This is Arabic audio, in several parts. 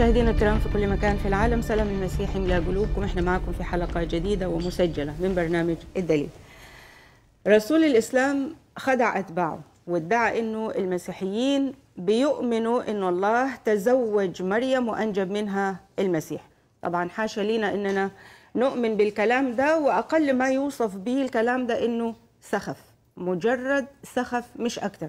مشاهدينا الكرام في كل مكان في العالم سلام المسيح يملأ قلوبكم احنا معكم في حلقة جديدة ومسجلة من برنامج الدليل رسول الإسلام خدع أتباعه وادعى أنه المسيحيين بيؤمنوا أنه الله تزوج مريم وأنجب منها المسيح طبعا حاشا لينا أننا نؤمن بالكلام ده وأقل ما يوصف به الكلام ده أنه سخف مجرد سخف مش أكتر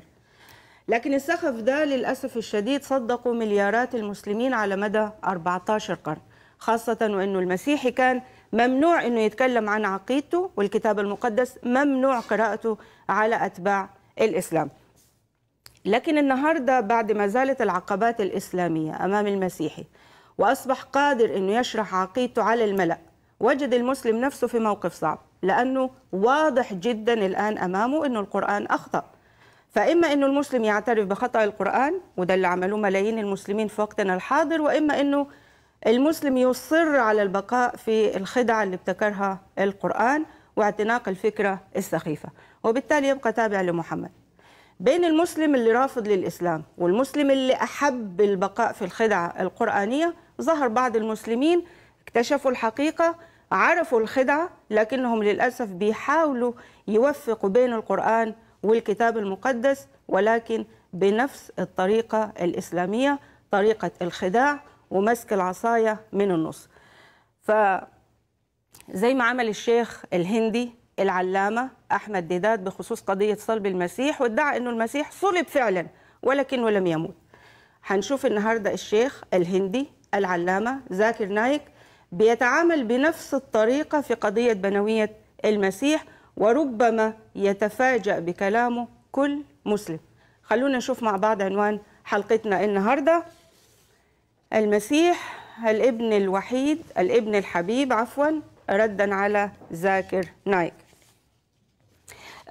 لكن السخف ده للأسف الشديد صدقوا مليارات المسلمين على مدى 14 قرن خاصة وأنه المسيحي كان ممنوع أنه يتكلم عن عقيدته والكتاب المقدس ممنوع قراءته على أتباع الإسلام لكن النهاردة بعد ما زالت العقبات الإسلامية أمام المسيحي وأصبح قادر أنه يشرح عقيدته على الملأ وجد المسلم نفسه في موقف صعب لأنه واضح جدا الآن أمامه أنه القرآن أخطأ فإما أنه المسلم يعترف بخطأ القرآن وده اللي عملوه ملايين المسلمين في وقتنا الحاضر وإما أنه المسلم يصر على البقاء في الخدعة اللي ابتكرها القرآن واعتناق الفكرة السخيفة وبالتالي يبقى تابع لمحمد بين المسلم اللي رافض للإسلام والمسلم اللي أحب البقاء في الخدعة القرآنية ظهر بعض المسلمين اكتشفوا الحقيقة عرفوا الخدعة لكنهم للأسف بيحاولوا يوفقوا بين القرآن والكتاب المقدس ولكن بنفس الطريقة الإسلامية طريقة الخداع ومسك العصاية من النص فزي ما عمل الشيخ الهندي العلامة أحمد ديدات بخصوص قضية صلب المسيح وادعى أنه المسيح صلب فعلا ولكنه لم يموت هنشوف النهاردة الشيخ الهندي العلامة ذاكر نايك بيتعامل بنفس الطريقة في قضية بنوية المسيح وربما يتفاجأ بكلامه كل مسلم خلونا نشوف مع بعض عنوان حلقتنا النهاردة المسيح الابن الوحيد الابن الحبيب عفوا ردا على ذاكر نايك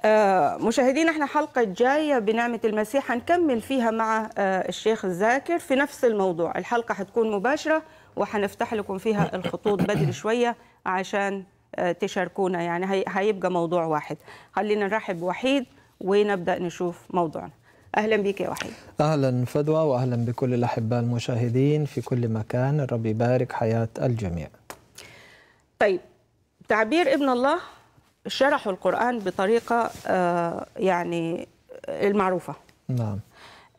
آه، مشاهدين مشاهدينا احنا حلقة جاية بنعمة المسيح هنكمل فيها مع آه، الشيخ الذاكر في نفس الموضوع الحلقة هتكون مباشرة وهنفتح لكم فيها الخطوط بدري شوية عشان تشاركونا يعني هيبقى موضوع واحد خلينا نرحب بوحيد ونبدا نشوف موضوعنا اهلا بك يا وحيد اهلا فدوى واهلا بكل الاحباء المشاهدين في كل مكان الرب يبارك حياه الجميع طيب تعبير ابن الله شرحوا القرآن بطريقة آه، يعني المعروفة نعم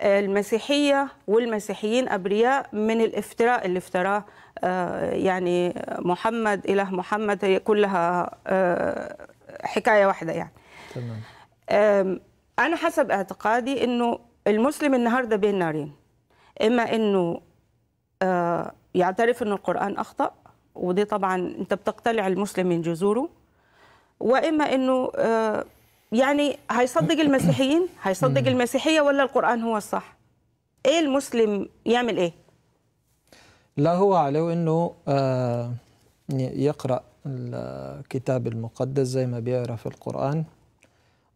المسيحية والمسيحيين أبرياء من الافتراء اللي افتراه آه، يعني محمد إله محمد هي كلها آه، حكاية واحدة يعني تمام. أنا حسب اعتقادي أنه المسلم النهاردة بين نارين إما أنه آه، يعترف أن القرآن أخطأ ودي طبعا أنت بتقتلع المسلم من جذوره وإما أنه يعني هيصدق المسيحيين هيصدق المسيحية ولا القرآن هو الصح إيه المسلم يعمل إيه لا هو عليه أنه آه، يقرأ الكتاب المقدس زي ما بيقرأ في القرآن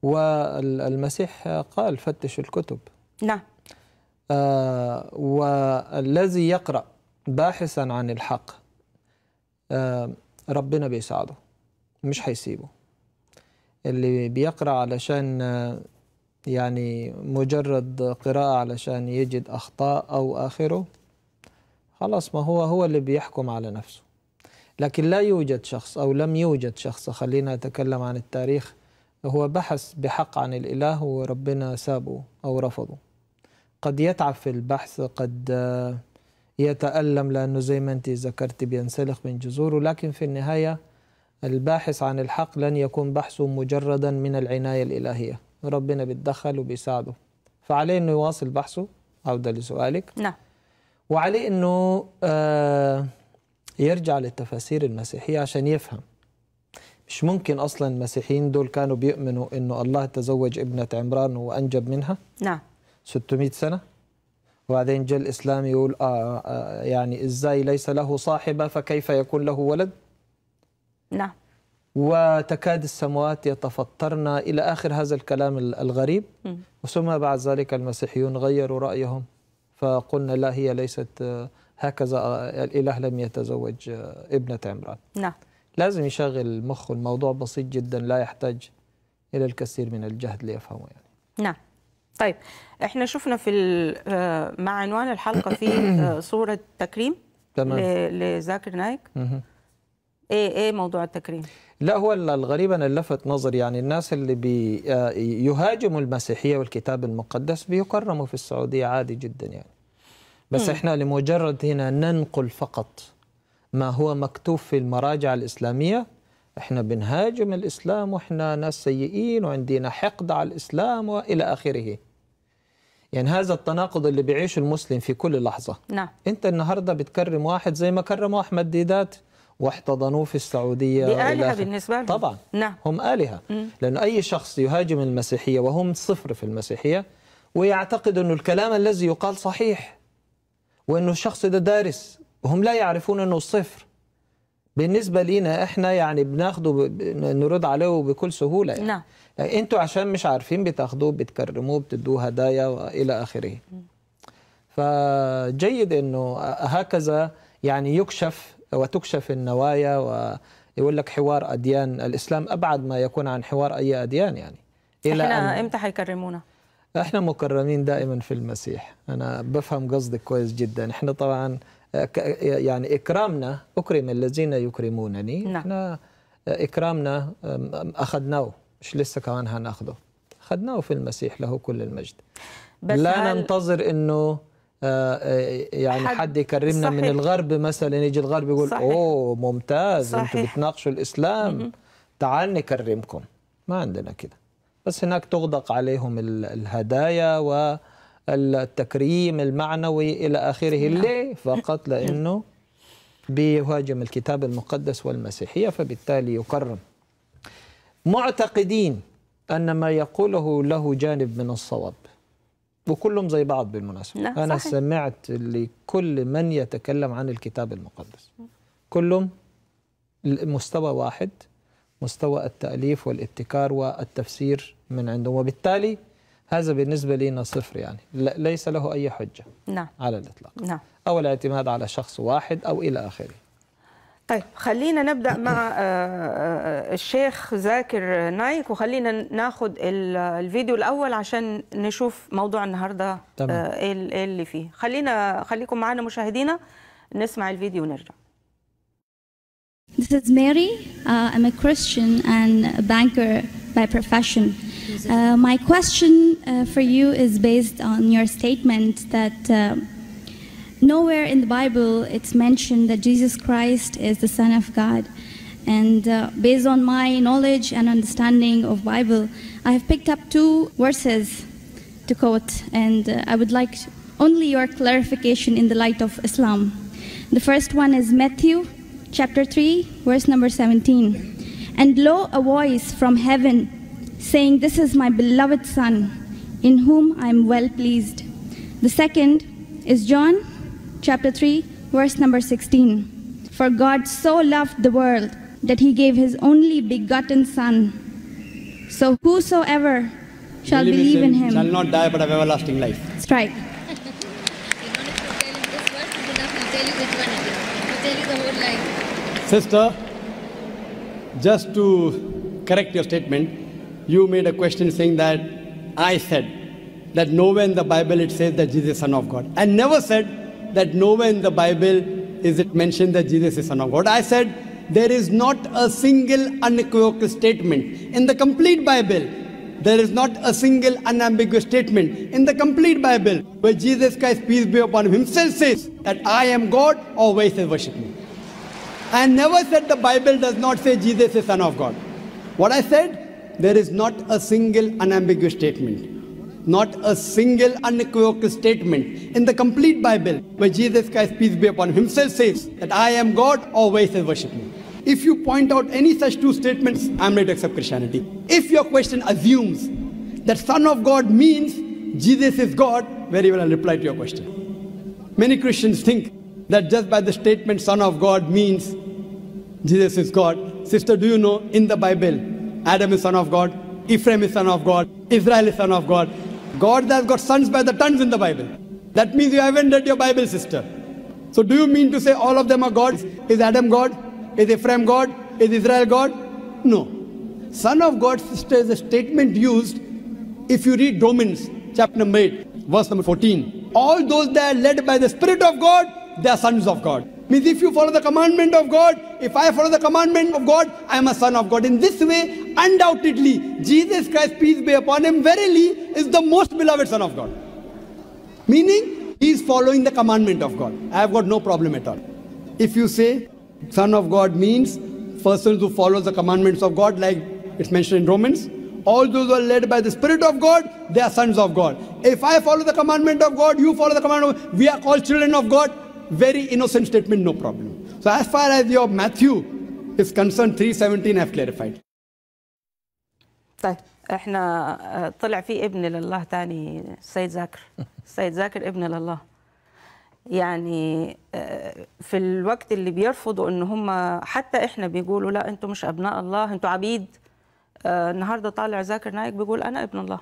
والمسيح قال فتش الكتب نعم آه والذي يقرأ باحثا عن الحق آه ربنا بيساعده مش هيسيبه اللي بيقرأ علشان آه، يعني مجرد قراءة علشان يجد أخطاء أو آخره خلاص ما هو هو اللي بيحكم على نفسه لكن لا يوجد شخص أو لم يوجد شخص خلينا نتكلم عن التاريخ هو بحث بحق عن الإله وربنا سابه أو رفضه قد يتعب في البحث قد يتألم لأنه زي ما أنت ذكرت بينسلخ من جذوره لكن في النهاية الباحث عن الحق لن يكون بحثه مجردا من العناية الإلهية ربنا بيتدخل وبيساعده فعليه أنه يواصل بحثه عودة لسؤالك نعم وعليه انه آه، يرجع للتفاسير المسيحيه عشان يفهم مش ممكن اصلا المسيحيين دول كانوا بيؤمنوا انه الله تزوج ابنه عمران وانجب منها نعم 600 سنه وبعدين جاء الاسلام يقول آه, آه يعني ازاي ليس له صاحبه فكيف يكون له ولد نعم وتكاد السموات يتفطرن الى اخر هذا الكلام الغريب م. وثم بعد ذلك المسيحيون غيروا رايهم فقلنا لا هي ليست آه، هكذا آه، الإله لم يتزوج آه، ابنة عمران نعم لازم يشغل مخه الموضوع بسيط جدا لا يحتاج إلى الكثير من الجهد ليفهمه يعني نعم طيب احنا شفنا في مع عنوان الحلقة في صورة تكريم تمام لذاكر نايك ايه ايه موضوع التكريم؟ لا هو الغريب انا لفت نظري يعني الناس اللي بيهاجموا آه، المسيحيه والكتاب المقدس بيكرموا في السعوديه عادي جدا يعني بس م. احنا لمجرد هنا ننقل فقط ما هو مكتوب في المراجع الاسلاميه احنا بنهاجم الاسلام واحنا ناس سيئين وعندنا حقد على الاسلام والى اخره. يعني هذا التناقض اللي بيعيشه المسلم في كل لحظه. نعم. انت النهارده بتكرم واحد زي ما كرموا احمد ديدات واحتضنوه في السعودية دي آلهة بالنسبة لهم طبعا نعم. هم آلهة لأن أي شخص يهاجم المسيحية وهم صفر في المسيحية ويعتقد انه الكلام الذي يقال صحيح وأنه الشخص ده دارس وهم لا يعرفون أنه صفر بالنسبة لينا احنا يعني بناخده نرد عليه بكل سهولة يعني. نعم انتوا عشان مش عارفين بتاخدوه بتكرموه بتدوه هدايا والى اخره. فجيد انه هكذا يعني يكشف وتكشف النوايا ويقول لك حوار أديان الإسلام أبعد ما يكون عن حوار أي أديان يعني إلى إحنا إمتى هيكرمونا؟ إحنا مكرمين دائما في المسيح أنا بفهم قصدك كويس جدا إحنا طبعا يعني إكرامنا أكرم الذين يكرمونني نعم. إحنا إكرامنا أخذناه مش لسه كمان هناخده أخذناه في المسيح له كل المجد بس لا هل... ننتظر أنه آه، آه، يعني حد, حد يكرمنا صحيح. من الغرب مثلا يجي الغرب يقول صحيح. اوه ممتاز انتوا بتناقشوا الاسلام تعال نكرمكم ما عندنا كده بس هناك تغدق عليهم الهدايا والتكريم المعنوي الى اخره نعم. ليه فقط لانه بيهاجم الكتاب المقدس والمسيحيه فبالتالي يكرم معتقدين ان ما يقوله له جانب من الصواب وكلهم زي بعض بالمناسبة لا أنا صحيح. سمعت لكل من يتكلم عن الكتاب المقدس كلهم مستوى واحد مستوى التأليف والابتكار والتفسير من عندهم وبالتالي هذا بالنسبة لنا صفر يعني ليس له أي حجة نعم. على الإطلاق نعم. أو الاعتماد على شخص واحد أو إلى آخره طيب خلينا نبدا مع آه، آه، الشيخ زاكر نايك وخلينا ناخد الفيديو الاول عشان نشوف موضوع النهارده آه، إيه, ايه اللي فيه خلينا خليكم معانا مشاهدينا نسمع الفيديو ونرجع This is Mary. Uh, I'm a Christian and a banker by profession. Uh, my question uh, for you is based on your statement that uh, nowhere in the Bible it's mentioned that Jesus Christ is the Son of God. And uh, based on my knowledge and understanding of Bible, I have picked up two verses to quote, and uh, I would like only your clarification in the light of Islam. The first one is Matthew chapter 3, verse number 17. And lo, a voice from heaven saying, This is my beloved Son, in whom I am well pleased. The second is John chapter 3, verse number 16. For God so loved the world that he gave his only begotten Son. So whosoever shall believe, believe in him shall not die but have everlasting life. Strike. Sister, just to correct your statement, you made a question saying that I said that nowhere in the Bible it says that Jesus is Son of God. I never said that nowhere in the Bible is it mentioned that Jesus is Son of God. I said there is not a single unequivocal statement in the complete Bible. There is not a single unambiguous statement in the complete Bible where Jesus Christ, peace be upon him, himself says that I am God or where he says worship me. I never said the Bible does not say Jesus is Son of God. What I said, there is not a single unambiguous statement not a single unequivocal statement in the complete Bible where Jesus Christ, peace be upon him, himself says that I am God, always worship me. If you point out any such two statements, I'm ready to accept Christianity. If your question assumes that Son of God means Jesus is God, very well I'll reply to your question. Many Christians think that just by the statement Son of God means Jesus is God. Sister, do you know in the Bible, Adam is Son of God, Ephraim is Son of God, Israel is Son of God, God has got sons by the tons in the Bible. That means you haven't read your Bible, sister. So do you mean to say all of them are gods? Is Adam God? Is Ephraim God? Is Israel God? No. Son of God, sister, is a statement used if you read Romans chapter number 8, verse number 14. All those that are led by the Spirit of God, they are sons of God. Means if you follow the commandment of God, if I follow the commandment of God, I am a son of God. In this way, undoubtedly, Jesus Christ, peace be upon him, verily is the most beloved son of God. Meaning, he is following the commandment of God. I have got no problem at all. If you say son of God means person who follows the commandments of God, like it's mentioned in Romans, all those who are led by the Spirit of God, they are sons of God. If I follow the commandment of God, you follow the commandment of God, we are called children of God. very innocent statement, no problem. So as far as your Matthew is concerned, 317 have clarified. طيب احنا آه، طلع في ابن لله ثاني السيد زاكر السيد زاكر ابن لله يعني آه، في الوقت اللي بيرفضوا ان هم حتى احنا بيقولوا لا انتم مش ابناء الله انتم عبيد آه، النهارده طالع زاكر نايك بيقول انا ابن الله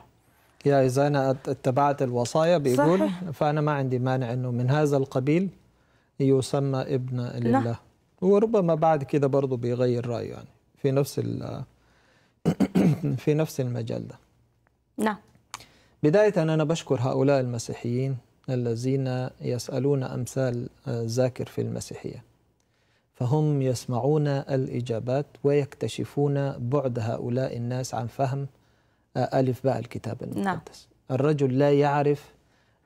يا اذا انا اتبعت الوصايا بيقول صحيح. فانا ما عندي مانع انه من هذا القبيل يسمى ابن نعم. لله نعم. وربما بعد كده برضه بيغير رأيه يعني في نفس في نفس المجال ده نعم بداية أنا بشكر هؤلاء المسيحيين الذين يسألون أمثال ذاكر في المسيحية فهم يسمعون الإجابات ويكتشفون بعد هؤلاء الناس عن فهم ألف باء الكتاب المقدس نعم. الرجل لا يعرف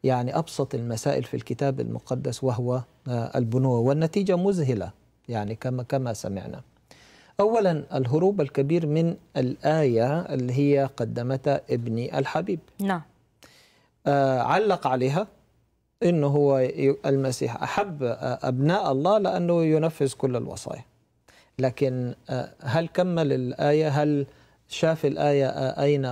يعني أبسط المسائل في الكتاب المقدس وهو آه، البنوة والنتيجة مذهلة يعني كما كما سمعنا. أولا الهروب الكبير من الآية اللي هي قدمتها ابني الحبيب. نعم. آه علق عليها انه هو المسيح احب آه، ابناء الله لانه ينفذ كل الوصايا. لكن آه، هل كمل الايه؟ هل شاف الايه اين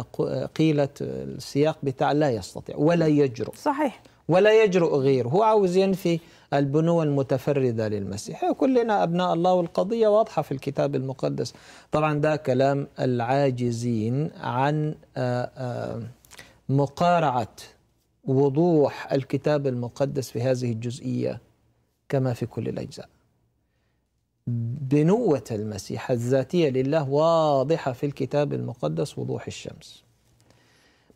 قيلت السياق بتاع لا يستطيع ولا يجرؤ. صحيح. ولا يجرؤ غيره، هو عاوز ينفي البنوة المتفردة للمسيح كلنا أبناء الله والقضية واضحة في الكتاب المقدس طبعا ده كلام العاجزين عن آه، آه، مقارعة وضوح الكتاب المقدس في هذه الجزئية كما في كل الأجزاء بنوة المسيح الذاتية لله واضحة في الكتاب المقدس وضوح الشمس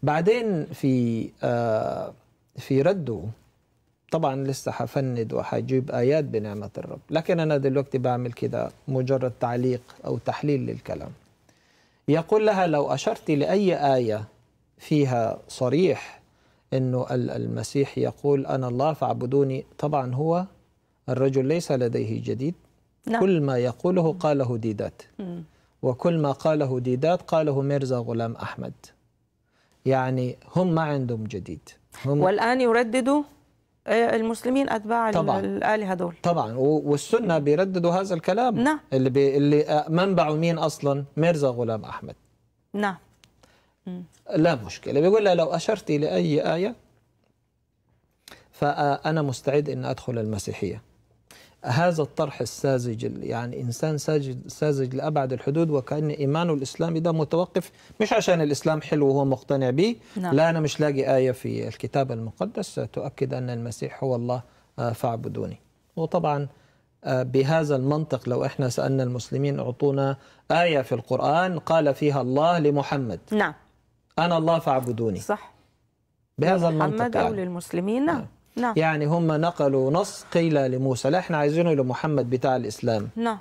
بعدين في آه، في رده طبعا لسه حفند وحجيب ايات بنعمه الرب لكن انا دلوقتي بعمل كده مجرد تعليق او تحليل للكلام يقول لها لو اشرت لاي ايه فيها صريح انه المسيح يقول انا الله فاعبدوني طبعا هو الرجل ليس لديه جديد نعم. كل ما يقوله قاله ديدات وكل ما قاله ديدات قاله ميرزا غلام احمد يعني هم ما عندهم جديد هم والان يرددوا آه، المسلمين اتباع الالهه دول طبعا والسنه بيرددوا هذا الكلام نعم اللي بي اللي آه، منبعه مين اصلا ميرزا غلام احمد نعم لا مشكله بيقول لها لو اشرتي لاي ايه فانا مستعد ان ادخل المسيحيه هذا الطرح الساذج يعني انسان ساذج ساذج لابعد الحدود وكان ايمانه الاسلامي ده متوقف مش عشان الاسلام حلو وهو مقتنع به نعم. لا انا مش لاقي ايه في الكتاب المقدس تؤكد ان المسيح هو الله آه، فاعبدوني وطبعا آه، بهذا المنطق لو احنا سالنا المسلمين اعطونا ايه في القران قال فيها الله لمحمد نعم انا الله فاعبدوني صح بهذا المنطق محمد او يعني. للمسلمين نعم. آه. نعم يعني هم نقلوا نص قيل لموسى لا احنا عايزينه لمحمد بتاع الإسلام نعم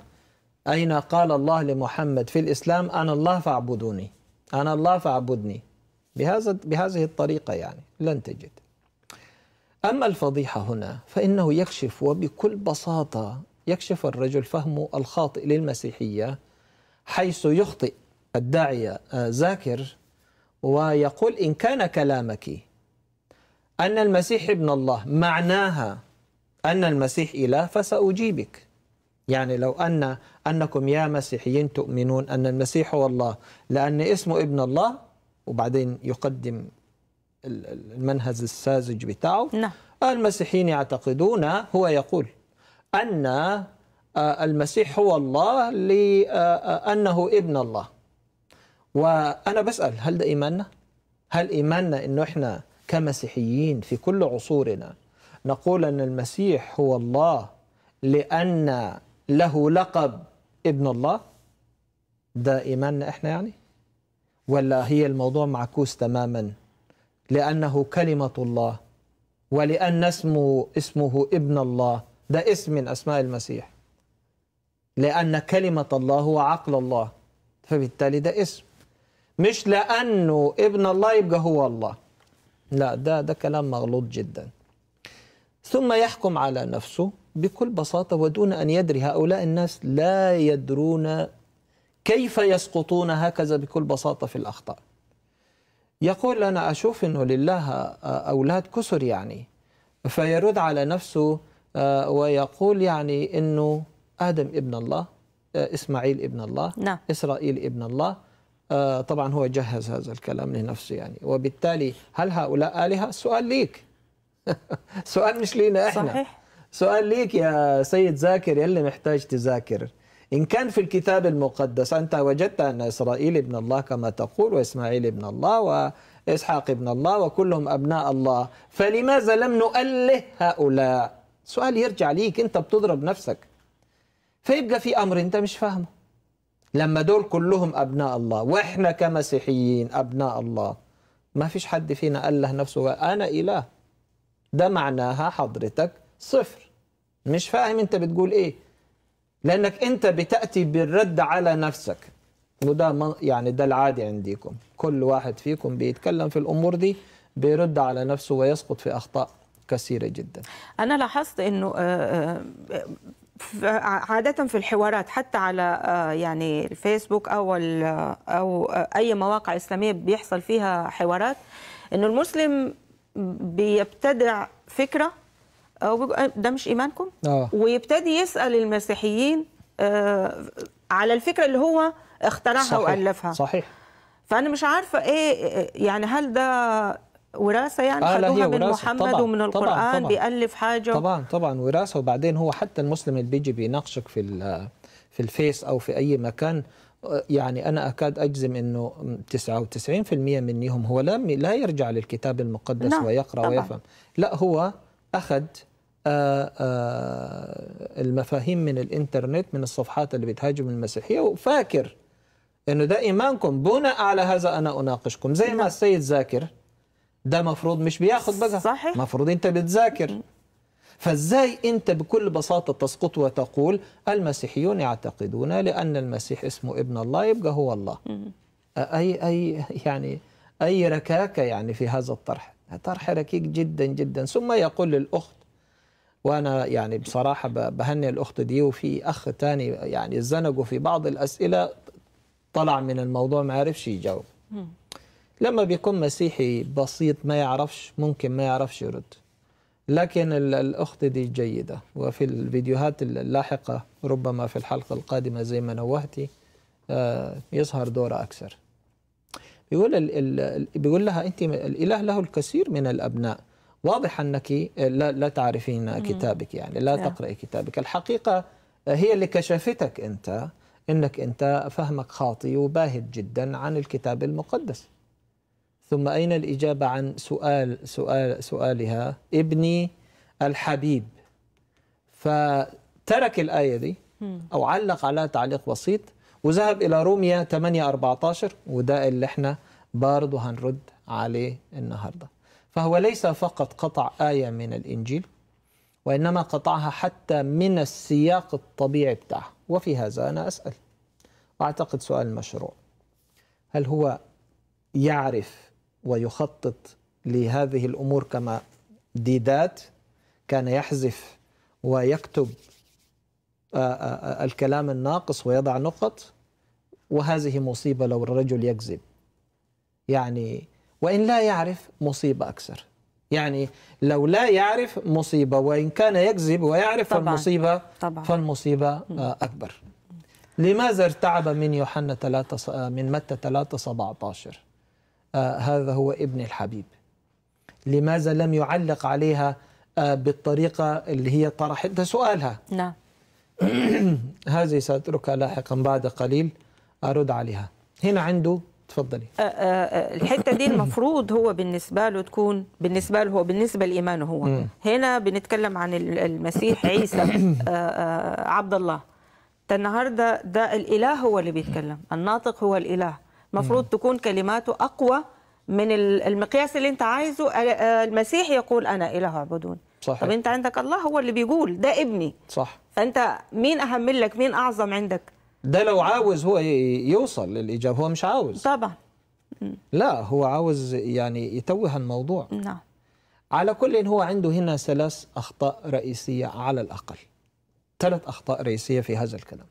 أين قال الله لمحمد في الإسلام أنا الله فاعبدوني أنا الله فاعبدني بهذا بهذه الطريقة يعني لن تجد أما الفضيحة هنا فإنه يكشف وبكل بساطة يكشف الرجل فهمه الخاطئ للمسيحية حيث يخطئ الداعية ذاكر آه، ويقول إن كان كلامك أن المسيح ابن الله معناها أن المسيح إله فسأجيبك يعني لو أن أنكم يا مسيحيين تؤمنون أن المسيح هو الله لأن اسمه ابن الله وبعدين يقدم المنهج الساذج بتاعه نعم. المسيحيين يعتقدون هو يقول أن آه، المسيح هو الله لأنه آه، آه، ابن الله وأنا بسأل هل ده إيماننا؟ هل إيماننا أنه إحنا كمسيحيين في كل عصورنا نقول ان المسيح هو الله لان له لقب ابن الله ده ايماننا احنا يعني ولا هي الموضوع معكوس تماما لانه كلمه الله ولان اسمه اسمه ابن الله ده اسم من اسماء المسيح لان كلمه الله هو عقل الله فبالتالي ده اسم مش لانه ابن الله يبقى هو الله لا ده ده كلام مغلوط جدا ثم يحكم على نفسه بكل بساطة ودون أن يدري هؤلاء الناس لا يدرون كيف يسقطون هكذا بكل بساطة في الأخطاء يقول أنا أشوف أنه لله أولاد كسر يعني فيرد على نفسه آه، ويقول يعني أنه آدم ابن الله آه، إسماعيل ابن الله نعم. إسرائيل ابن الله آه، طبعا هو جهز هذا الكلام لنفسه يعني وبالتالي هل هؤلاء آلهة؟ سؤال ليك سؤال مش لينا احنا صحيح سؤال ليك يا سيد زاكر يلي محتاج تذاكر إن كان في الكتاب المقدس أنت وجدت أن إسرائيل ابن الله كما تقول وإسماعيل ابن الله وإسحاق ابن الله وكلهم أبناء الله فلماذا لم نؤله هؤلاء سؤال يرجع ليك أنت بتضرب نفسك فيبقى في أمر أنت مش فاهمه لما دول كلهم أبناء الله وإحنا كمسيحيين أبناء الله ما فيش حد فينا أله نفسه أنا إله ده معناها حضرتك صفر مش فاهم أنت بتقول إيه لأنك أنت بتأتي بالرد على نفسك وده يعني ده العادي عنديكم كل واحد فيكم بيتكلم في الأمور دي بيرد على نفسه ويسقط في أخطاء كثيرة جدا أنا لاحظت أنه آه، آه، عادة في الحوارات حتى على آه، يعني الفيسبوك أو أو أي مواقع إسلامية بيحصل فيها حوارات إنه المسلم بيبتدع فكرة أو آه، آه، ده مش إيمانكم آه. ويبتدي يسأل المسيحيين على الفكرة اللي هو اخترعها صحيح. وألفها صحيح فأنا مش عارفة إيه يعني هل ده وراثه يعني آه خدوها من محمد طبعًا ومن القران طبعًا بيالف حاجه طبعا طبعا وراثه وبعدين هو حتى المسلم اللي بيجي بيناقشك في في الفيس او في اي مكان يعني انا اكاد اجزم انه 99% منهم هو لا لا يرجع للكتاب المقدس نعم ويقرا طبعًا. ويفهم لا هو اخذ آآ آه، آآ آه، المفاهيم من الانترنت من الصفحات اللي بتهاجم المسيحيه وفاكر انه ده ايمانكم بناء على هذا انا اناقشكم زي ما نعم. السيد زاكر ده مفروض مش بياخد بقى صحيح مفروض انت بتذاكر فازاي انت بكل بساطه تسقط وتقول المسيحيون يعتقدون لان المسيح اسمه ابن الله يبقى هو الله اي اي يعني اي ركاكه يعني في هذا الطرح طرح ركيك جدا جدا ثم يقول للاخت وانا يعني بصراحه بهني الاخت دي وفي اخ تاني يعني زنقوا في بعض الاسئله طلع من الموضوع ما عرفش يجاوب لما بيكون مسيحي بسيط ما يعرفش ممكن ما يعرفش يرد لكن الأخت دي جيدة وفي الفيديوهات اللاحقة ربما في الحلقة القادمة زي ما نوهتي آه، يظهر دورها أكثر بيقول, بيقول لها أنت الإله له الكثير من الأبناء واضح أنك لا, لا تعرفين كتابك يعني لا نعم. تقرأ كتابك الحقيقة هي اللي كشفتك أنت أنك أنت فهمك خاطي وباهت جدا عن الكتاب المقدس ثم أين الإجابة عن سؤال سؤال سؤالها ابني الحبيب فترك الآية دي أو علق عليها تعليق بسيط وذهب إلى روميا 8 14 وده اللي احنا برضه هنرد عليه النهارده فهو ليس فقط قطع آية من الإنجيل وإنما قطعها حتى من السياق الطبيعي بتاعها وفي هذا أنا أسأل وأعتقد سؤال مشروع هل هو يعرف ويخطط لهذه الأمور كما ديدات كان يحذف ويكتب آه، آه، آه، الكلام الناقص ويضع نقط وهذه مصيبة لو الرجل يكذب يعني وإن لا يعرف مصيبة أكثر يعني لو لا يعرف مصيبة وإن كان يكذب ويعرف طبعا. فالمصيبة طبعا. فالمصيبة أكبر لماذا ارتعب من يوحنا 3 من متى 3 17 آه هذا هو ابن الحبيب لماذا لم يعلق عليها آه بالطريقة اللي هي طرحتها سؤالها نعم هذه سأتركها لاحقا بعد قليل أرد عليها هنا عنده تفضلي آه، آه، آه، الحته دي المفروض هو بالنسبه له تكون بالنسبه له هو بالنسبه لايمانه هو هنا بنتكلم عن المسيح عيسى عبد الله النهارده ده الاله هو اللي بيتكلم الناطق هو الاله المفروض تكون كلماته أقوى من المقياس اللي أنت عايزه آه، آه، المسيح يقول أنا إله اعبدون صحيح. طب أنت عندك الله هو اللي بيقول ده ابني صح فأنت مين أهم لك مين أعظم عندك ده لو عاوز هو يوصل للإجابة هو مش عاوز طبعا لا هو عاوز يعني يتوه الموضوع نعم على كل هو عنده هنا ثلاث أخطاء رئيسية على الأقل ثلاث أخطاء رئيسية في هذا الكلام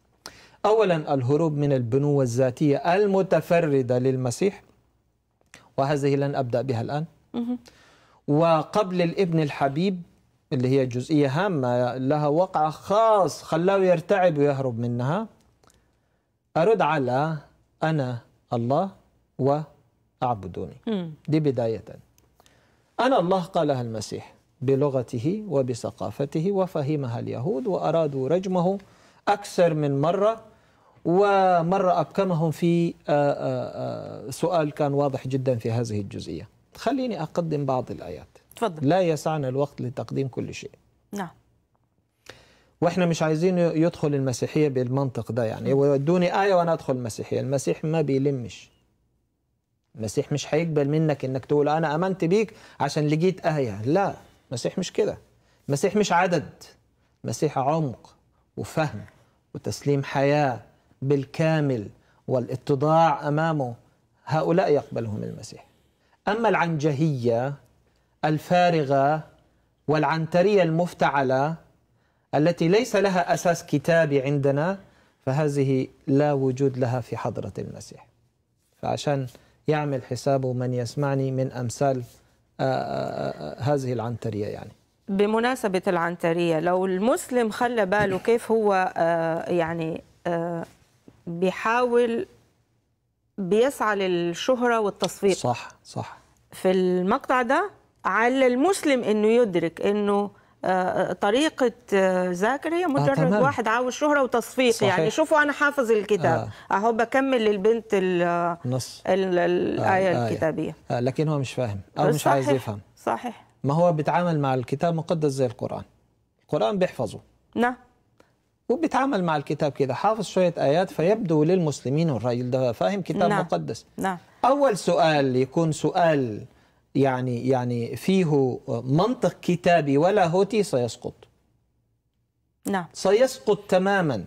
أولا الهروب من البنوة الذاتية المتفردة للمسيح وهذه لن أبدأ بها الآن وقبل الابن الحبيب اللي هي جزئية هامة لها وقع خاص خلاه يرتعب ويهرب منها أرد على أنا الله وأعبدوني دي بداية أنا الله قالها المسيح بلغته وبثقافته وفهمها اليهود وأرادوا رجمه أكثر من مرة ومرة أبكمهم في آه، آه، آه، سؤال كان واضح جدا في هذه الجزئية خليني أقدم بعض الآيات تفضل. لا يسعنا الوقت لتقديم كل شيء نعم واحنا مش عايزين يدخل المسيحيه بالمنطق ده يعني نعم. ودوني ايه وانا ادخل المسيحيه المسيح ما بيلمش المسيح مش هيقبل منك انك تقول انا امنت بيك عشان لقيت ايه لا المسيح مش كده المسيح مش عدد المسيح عمق وفهم وتسليم حياه بالكامل والاتضاع امامه هؤلاء يقبلهم المسيح اما العنجهيه الفارغه والعنتريه المفتعله التي ليس لها اساس كتابي عندنا فهذه لا وجود لها في حضره المسيح فعشان يعمل حسابه من يسمعني من امثال آه، آه، آه، هذه العنتريه يعني بمناسبه العنتريه لو المسلم خلى باله كيف هو يعني بيحاول بيسعى للشهرة والتصفيق صح صح في المقطع ده على المسلم انه يدرك انه آه، آه، طريقة آه، زاكر هي مجرد آه واحد عاوز شهرة وتصفيق يعني. صحيح. يعني شوفوا أنا حافظ الكتاب آه. أهو بكمل للبنت النص الآية آه الكتابية آه لكن هو مش فاهم أو مش عايز يفهم صحيح ما هو بيتعامل مع الكتاب مقدس زي القرآن القرآن بيحفظه نعم وبيتعامل مع الكتاب كده حافظ شويه ايات فيبدو للمسلمين والرجل ده فاهم كتاب نعم. مقدس نعم. اول سؤال يكون سؤال يعني يعني فيه منطق كتابي ولا هوتي سيسقط نعم سيسقط تماما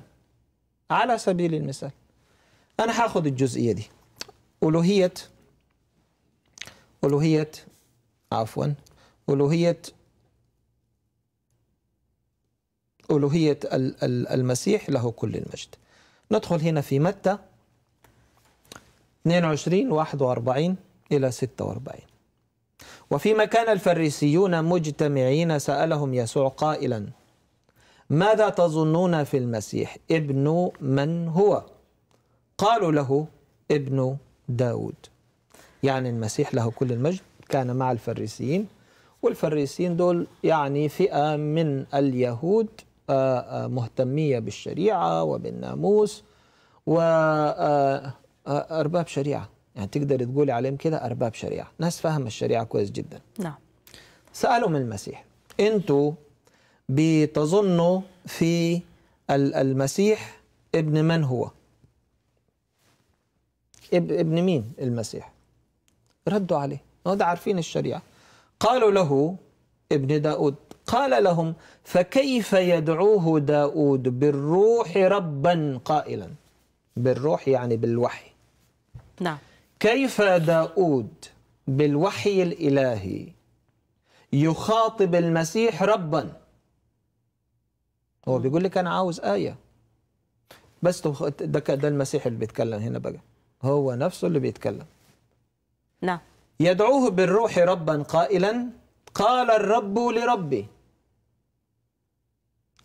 على سبيل المثال انا هاخد الجزئيه دي الوهيه الوهيه عفوا الوهيه ألوهية المسيح له كل المجد ندخل هنا في متى 22 41 إلى 46 وفيما كان الفريسيون مجتمعين سألهم يسوع قائلا ماذا تظنون في المسيح ابن من هو قالوا له ابن داود يعني المسيح له كل المجد كان مع الفريسيين والفريسيين دول يعني فئة من اليهود آه، آه، مهتمية بالشريعة وبالناموس وأرباب آه، شريعة يعني تقدر تقولي عليهم كده أرباب شريعة ناس فاهمة الشريعة كويس جدا نعم سألهم المسيح أنتوا بتظنوا في المسيح ابن من هو ابن مين المسيح ردوا عليه هو عارفين الشريعة قالوا له ابن داود قال لهم فكيف يدعوه داود بالروح ربا قائلا بالروح يعني بالوحي نعم كيف داود بالوحي الإلهي يخاطب المسيح ربا هو بيقول لك أنا عاوز آية بس ده ده المسيح اللي بيتكلم هنا بقى هو نفسه اللي بيتكلم نعم يدعوه بالروح ربا قائلا قال الرب لربي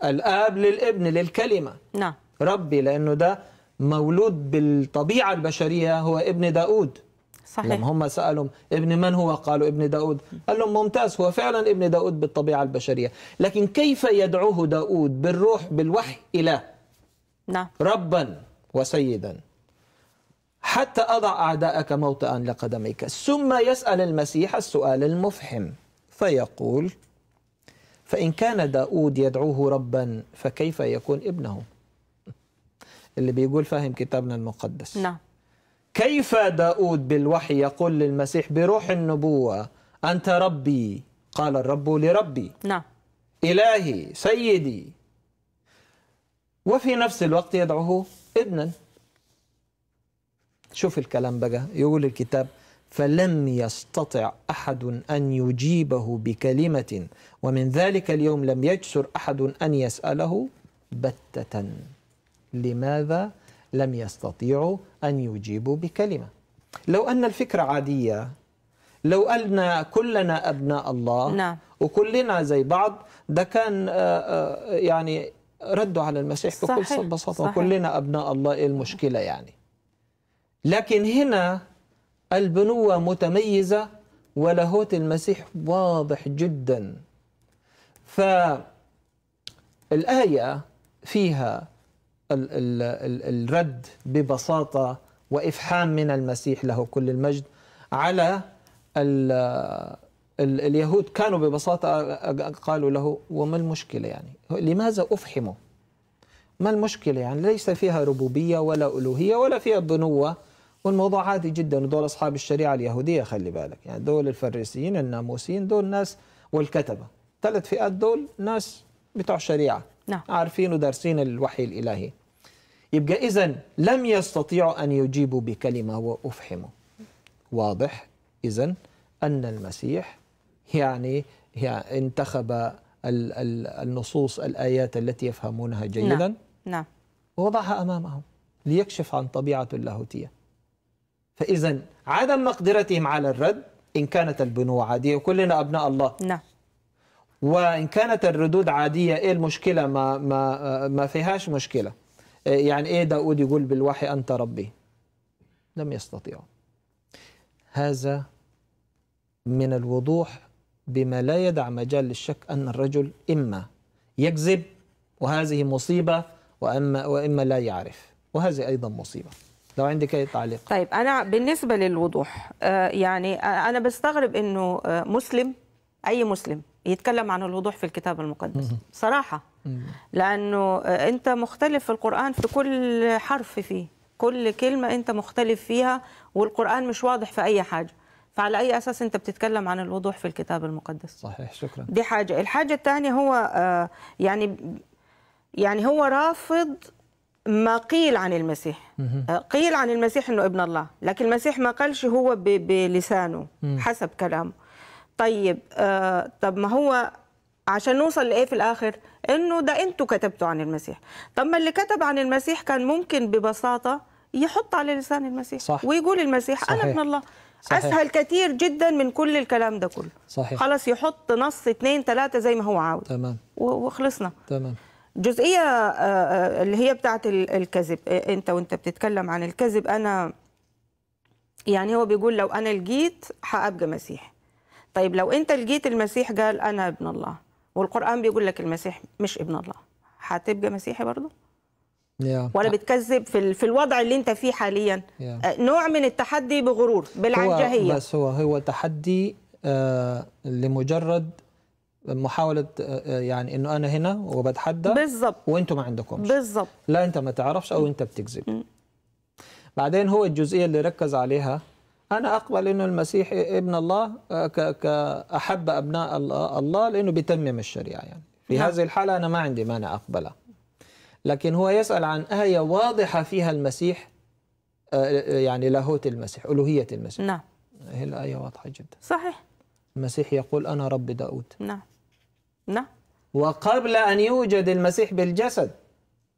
الاب للابن للكلمه نعم ربي لانه ده مولود بالطبيعه البشريه هو ابن داود صحيح لما هم سألوا ابن من هو قالوا ابن داود قال لهم ممتاز هو فعلا ابن داود بالطبيعه البشريه لكن كيف يدعوه داود بالروح بالوحي اله نعم ربا وسيدا حتى اضع اعداءك موطئا لقدميك ثم يسال المسيح السؤال المفحم فيقول فإن كان داود يدعوه ربا فكيف يكون ابنه اللي بيقول فاهم كتابنا المقدس نعم كيف داود بالوحي يقول للمسيح بروح النبوة أنت ربي قال الرب لربي نعم إلهي سيدي وفي نفس الوقت يدعوه ابنا شوف الكلام بقى يقول الكتاب فلم يستطع احد ان يجيبه بكلمه ومن ذلك اليوم لم يجسر احد ان يساله بته لماذا لم يستطيعوا ان يجيبوا بكلمه لو ان الفكره عاديه لو أن كلنا أبناء الله نعم. وكلنا زي بعض ده كان آه، آه، يعني ردوا على المسيح صحيح. بكل بساطة وكلنا أبناء الله إيه المشكلة يعني لكن هنا البنوة متميزة ولاهوت المسيح واضح جدا فالآية فيها الرد ببساطة وإفحام من المسيح له كل المجد على اليهود كانوا ببساطة قالوا له وما المشكلة يعني لماذا أفحموا ما المشكلة يعني ليس فيها ربوبية ولا ألوهية ولا فيها بنوة والموضوع عادي جدا ودول أصحاب الشريعة اليهودية خلي بالك يعني دول الفريسيين الناموسيين دول ناس والكتبة ثلاث فئات دول ناس بتوع شريعة نعم. عارفين ودارسين الوحي الإلهي يبقى إذا لم يستطيعوا أن يجيبوا بكلمة وأفحموا واضح إذا أن المسيح يعني انتخب النصوص الآيات التي يفهمونها جيدا نعم. نعم. ووضعها أمامهم ليكشف عن طبيعة اللاهوتية فإذا عدم مقدرتهم على الرد إن كانت البنوة عادية وكلنا أبناء الله نعم وإن كانت الردود عادية إيه المشكلة ما, ما, ما فيهاش مشكلة يعني إيه داود يقول بالوحي أنت ربي لم يستطيعوا هذا من الوضوح بما لا يدع مجال للشك أن الرجل إما يكذب وهذه مصيبة وإما, وإما لا يعرف وهذه أيضا مصيبة لو عندك اي تعليق طيب انا بالنسبه للوضوح آه، يعني آه، انا بستغرب انه آه، مسلم اي مسلم يتكلم عن الوضوح في الكتاب المقدس صراحه لانه انت مختلف في القران في كل حرف فيه كل كلمه انت مختلف فيها والقران مش واضح في اي حاجه فعلى اي اساس انت بتتكلم عن الوضوح في الكتاب المقدس صحيح شكرا دي حاجه الحاجه الثانيه هو يعني يعني هو رافض ما قيل عن المسيح أه، قيل عن المسيح انه ابن الله لكن المسيح ما قالش هو بلسانه حسب كلامه طيب أه، طب ما هو عشان نوصل لايه في الاخر انه ده انتوا كتبتوا عن المسيح طب ما اللي كتب عن المسيح كان ممكن ببساطه يحط على لسان المسيح صح. ويقول المسيح صحيح. انا ابن الله صحيح. اسهل كثير جدا من كل الكلام ده كله خلاص يحط نص اثنين ثلاثه زي ما هو عاوز تمام وخلصنا تمام جزئيه آه، آه، اللي هي بتاعت الكذب آه، انت وانت بتتكلم عن الكذب انا يعني هو بيقول لو انا لقيت هابقى مسيحي طيب لو انت لقيت المسيح قال انا ابن الله والقران بيقول لك المسيح مش ابن الله هتبقى مسيحي برضه yeah. ولا بتكذب في في الوضع اللي انت فيه حاليا yeah. نوع من التحدي بغرور بالعنجهيه هو بس هو هو تحدي آه لمجرد محاوله يعني انه انا هنا وبتحدى بالظبط وانتوا ما عندكمش بالظبط لا انت ما تعرفش او انت بتكذب بعدين هو الجزئيه اللي ركز عليها انا اقبل انه المسيح ابن الله آه، كاحب ابناء الله لانه بيتمم الشريعه يعني في نعم. هذه الحاله انا ما عندي مانع اقبلها لكن هو يسال عن ايه واضحه فيها المسيح آه، آه، يعني لاهوت المسيح الوهيه المسيح نعم هي الايه واضحه جدا صحيح المسيح يقول انا رب داود نعم نعم وقبل أن يوجد المسيح بالجسد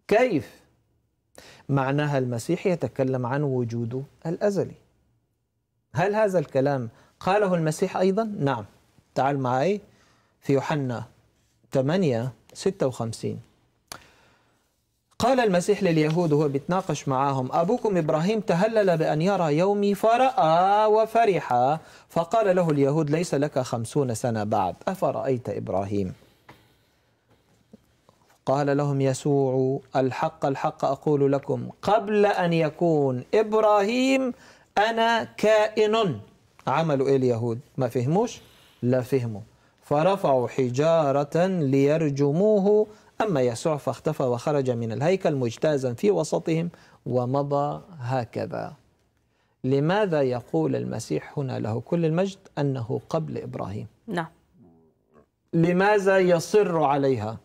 كيف؟ معناها المسيح يتكلم عن وجوده الأزلي هل هذا الكلام قاله المسيح أيضا؟ نعم تعال معي في يوحنا 8 56 قال المسيح لليهود وهو بيتناقش معاهم أبوكم إبراهيم تهلل بأن يرى يومي فرأى وفرح فقال له اليهود ليس لك خمسون سنة بعد أفرأيت إبراهيم قال لهم يسوع الحق الحق أقول لكم قبل أن يكون إبراهيم أنا كائن عملوا إيه اليهود ما فهموش لا فهموا فرفعوا حجارة ليرجموه أما يسوع فاختفى وخرج من الهيكل مجتازا في وسطهم ومضى هكذا لماذا يقول المسيح هنا له كل المجد أنه قبل إبراهيم نعم لماذا يصر عليها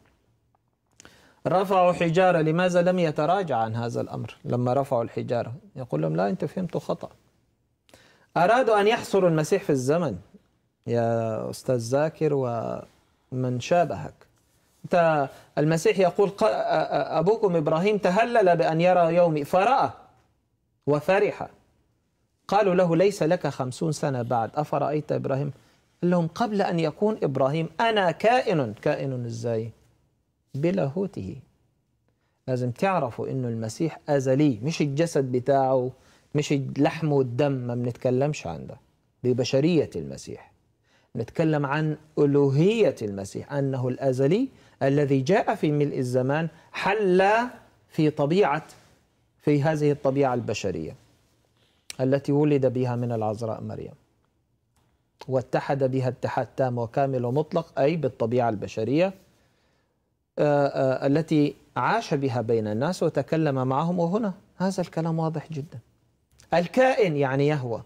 رفعوا حجارة لماذا لم يتراجع عن هذا الأمر لما رفعوا الحجارة يقول لهم لا أنت فهمت خطأ أرادوا أن يحصروا المسيح في الزمن يا أستاذ ذاكر ومن شابهك المسيح يقول أبوكم إبراهيم تهلل بأن يرى يومي فرأى وفرح قالوا له ليس لك خمسون سنة بعد أفرأيت إبراهيم قال لهم قبل أن يكون إبراهيم أنا كائن كائن إزاي بلاهوته لازم تعرفوا إنه المسيح أزلي مش الجسد بتاعه مش اللحم والدم ما بنتكلمش عن ده ببشرية المسيح نتكلم عن ألوهية المسيح أنه الأزلي الذي جاء في ملء الزمان حل في طبيعة في هذه الطبيعة البشرية التي ولد بها من العذراء مريم واتحد بها اتحاد تام وكامل ومطلق أي بالطبيعة البشرية آه، آه، التي عاش بها بين الناس وتكلم معهم وهنا هذا الكلام واضح جدا الكائن يعني يهوى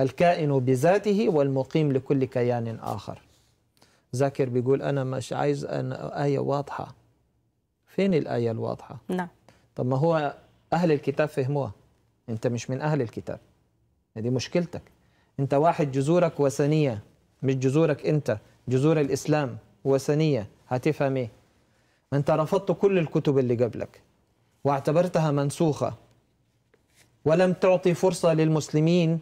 الكائن بذاته والمقيم لكل كيان آخر زاكر بيقول أنا مش عايز أن آية واضحة فين الآية الواضحة؟ نعم طب ما هو أهل الكتاب فهموها أنت مش من أهل الكتاب دي مشكلتك أنت واحد جذورك وثنية مش جذورك أنت جذور الإسلام وثنية هتفهم إيه؟ أنت رفضت كل الكتب اللي قبلك واعتبرتها منسوخة ولم تعطي فرصة للمسلمين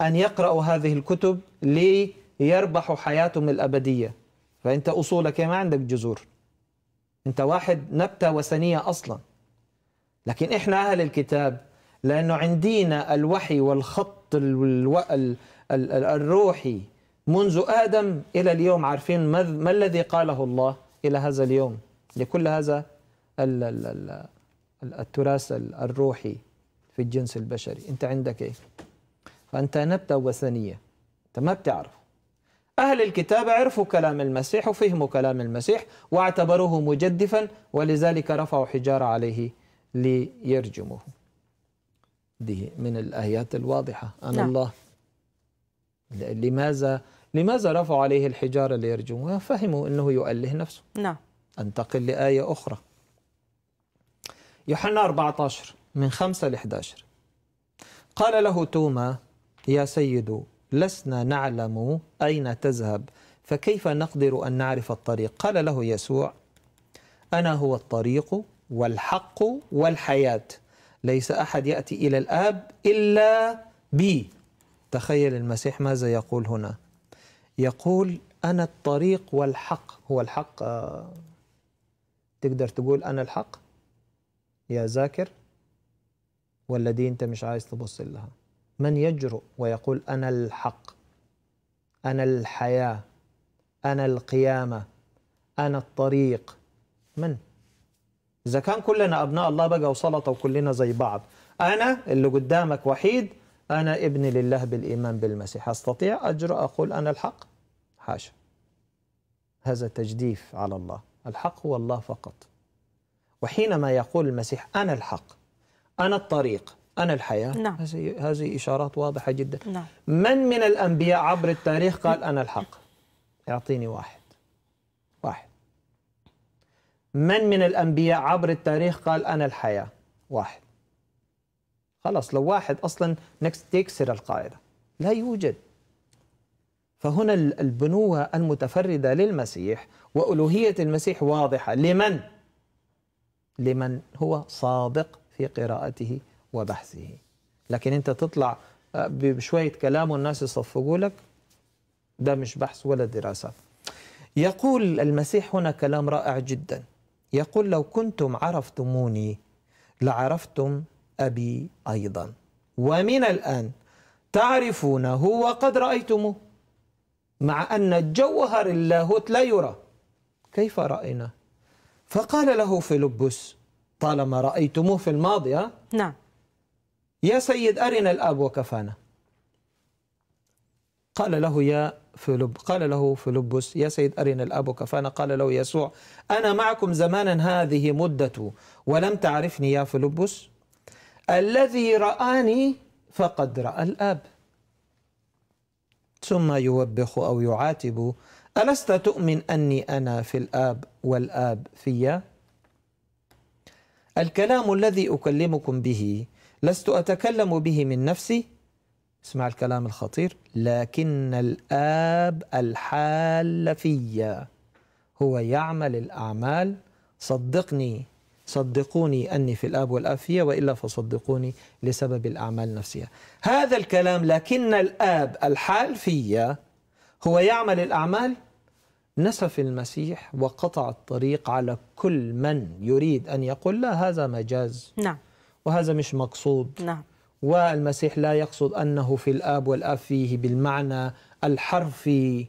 أن يقرأوا هذه الكتب ليربحوا حياتهم الأبدية فأنت أصولك ما عندك جذور أنت واحد نبتة وثنية أصلا لكن إحنا أهل الكتاب لأنه عندنا الوحي والخط الو... ال... ال... ال... الروحي منذ آدم إلى اليوم عارفين ما, ما الذي قاله الله إلى هذا اليوم لكل هذا التراث الروحي في الجنس البشري أنت عندك إيه؟ فأنت نبتة وثنية أنت ما بتعرف أهل الكتاب عرفوا كلام المسيح وفهموا كلام المسيح واعتبروه مجدفا ولذلك رفعوا حجارة عليه ليرجموه دي من الآيات الواضحة أنا نعم. الله لماذا لماذا رفعوا عليه الحجارة ليرجموها فهموا أنه يؤله نفسه نعم أنتقل لآية أخرى يوحنا 14 من 5 ل 11 قال له توما يا سيد لسنا نعلم أين تذهب فكيف نقدر أن نعرف الطريق قال له يسوع أنا هو الطريق والحق والحياة ليس أحد يأتي إلى الآب إلا بي تخيل المسيح ماذا يقول هنا يقول أنا الطريق والحق هو الحق آه، تقدر تقول أنا الحق يا ذاكر والذي أنت مش عايز تبص لها من يجرؤ ويقول انا الحق انا الحياه انا القيامه انا الطريق من اذا كان كلنا ابناء الله بقى وسلطه وكلنا زي بعض انا اللي قدامك وحيد انا ابن لله بالايمان بالمسيح استطيع اجرؤ اقول انا الحق حاشا هذا تجديف على الله الحق هو الله فقط وحينما يقول المسيح انا الحق انا الطريق أنا الحياة نعم. هذه هذه إشارات واضحة جدا نعم. من من الأنبياء عبر التاريخ قال أنا الحق يعطيني واحد واحد من من الأنبياء عبر التاريخ قال أنا الحياة واحد خلاص لو واحد أصلا تكسر القاعدة لا يوجد فهنا البنوة المتفردة للمسيح وألوهية المسيح واضحة لمن؟ لمن هو صادق في قراءته وبحثه لكن انت تطلع آه، بشويه كلام والناس يصفقوا لك ده مش بحث ولا دراسه يقول المسيح هنا كلام رائع جدا يقول لو كنتم عرفتموني لعرفتم ابي ايضا ومن الان تعرفونه وقد رايتموه مع ان جوهر اللاهوت لا يرى كيف رايناه فقال له فيلبس طالما رايتموه في الماضي نعم يا سيد أرنا الآب وكفانا قال له يا فيلب قال له فيلبس يا سيد أرنا الأب وكفانا قال له يسوع أنا معكم زمانا هذه مدة ولم تعرفني يا فيلبس الذي رآني فقد رأى الآب ثم يوبخ أو يعاتب ألست تؤمن أني أنا في الآب والآب فيا الكلام الذي أكلمكم به لست أتكلم به من نفسي اسمع الكلام الخطير لكن الآب الحال فيا هو يعمل الأعمال صدقني صدقوني أني في الآب والآب فيا وإلا فصدقوني لسبب الأعمال نفسها هذا الكلام لكن الآب الحال فيا هو يعمل الأعمال نسف المسيح وقطع الطريق على كل من يريد أن يقول لا هذا مجاز نعم وهذا مش مقصود نعم والمسيح لا يقصد أنه في الآب والآب فيه بالمعنى الحرفي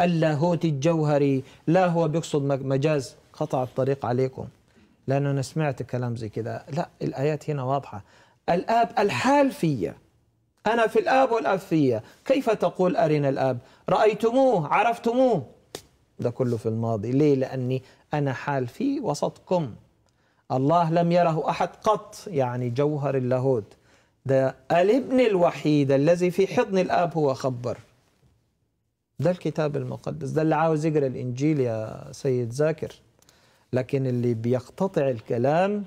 اللاهوت الجوهري لا هو بيقصد مجاز قطع الطريق عليكم لأنه أنا سمعت كلام زي كده لا الآيات هنا واضحة الآب الحال فيّ أنا فيا الآب والآب فيا كيف تقول أرنا الآب رأيتموه عرفتموه ده كله في الماضي ليه لأني أنا حال في وسطكم الله لم يره أحد قط يعني جوهر اللاهوت ده الابن الوحيد الذي في حضن الآب هو خبر ده الكتاب المقدس ده اللي عاوز يقرأ الإنجيل يا سيد زاكر لكن اللي بيقتطع الكلام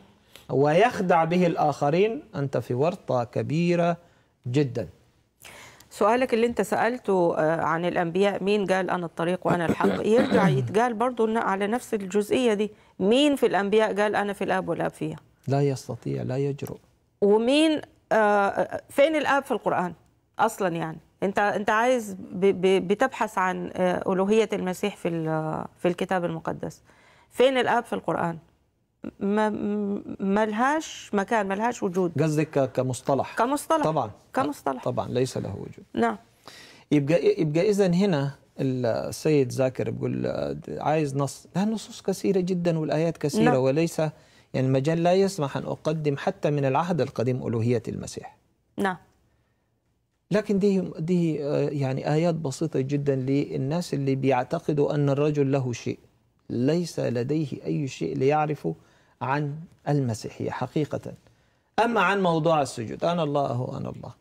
ويخدع به الآخرين أنت في ورطة كبيرة جداً سؤالك اللي انت سألته آه، عن الأنبياء مين قال أنا الطريق وأنا الحق يرجع يتقال برضو على نفس الجزئية دي مين في الأنبياء قال أنا في الآب والآب فيها لا يستطيع لا يجرؤ ومين آه, آه، فين الآب في القرآن أصلا يعني أنت أنت عايز بتبحث عن آه، ألوهية المسيح في في الكتاب المقدس فين الآب في القرآن ما ملهاش مكان ملهاش وجود قصدك كمصطلح كمصطلح طبعا كمصطلح طبعا ليس له وجود نعم يبقى يبقى اذا هنا السيد زاكر بيقول آه، عايز نص لا نصوص كثيرة جدا والآيات كثيرة نعم. وليس يعني المجال لا يسمح أن أقدم حتى من العهد القديم ألوهية المسيح نعم لكن دي دي آه، يعني آيات بسيطة جدا للناس اللي بيعتقدوا أن الرجل له شيء ليس لديه أي شيء ليعرفه عن المسيحية حقيقة أما عن موضوع السجود أنا الله أنا الله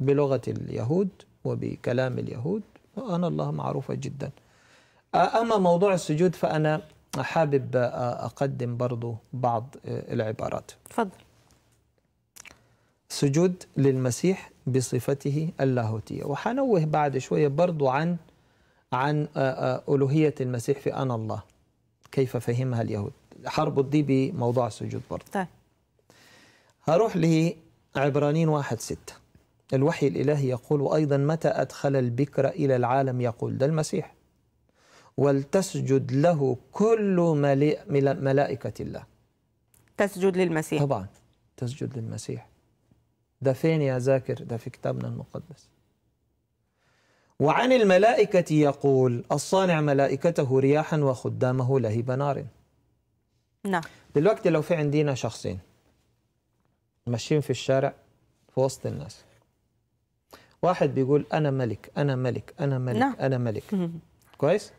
بلغة اليهود وبكلام اليهود أنا الله معروفة جدا أما موضوع السجود فأنا حابب أقدم برضو بعض العبارات تفضل سجود للمسيح بصفته اللاهوتية وحنوه بعد شوية برضو عن عن ألوهية المسيح في أنا الله كيف فهمها اليهود حرب دي بموضوع السجود برضو طيب. هروح لعبرانيين واحد ستة الوحي الإلهي يقول أيضا متى أدخل البكر إلى العالم يقول ده المسيح ولتسجد له كل ملائكة الله تسجد للمسيح طبعا تسجد للمسيح ده فين يا ذاكر ده في كتابنا المقدس وعن الملائكة يقول الصانع ملائكته رياحا وخدامه لهب نار نعم دلوقتي لو في عندنا شخصين ماشيين في الشارع في وسط الناس واحد بيقول انا ملك انا ملك انا ملك نعم. انا ملك كويس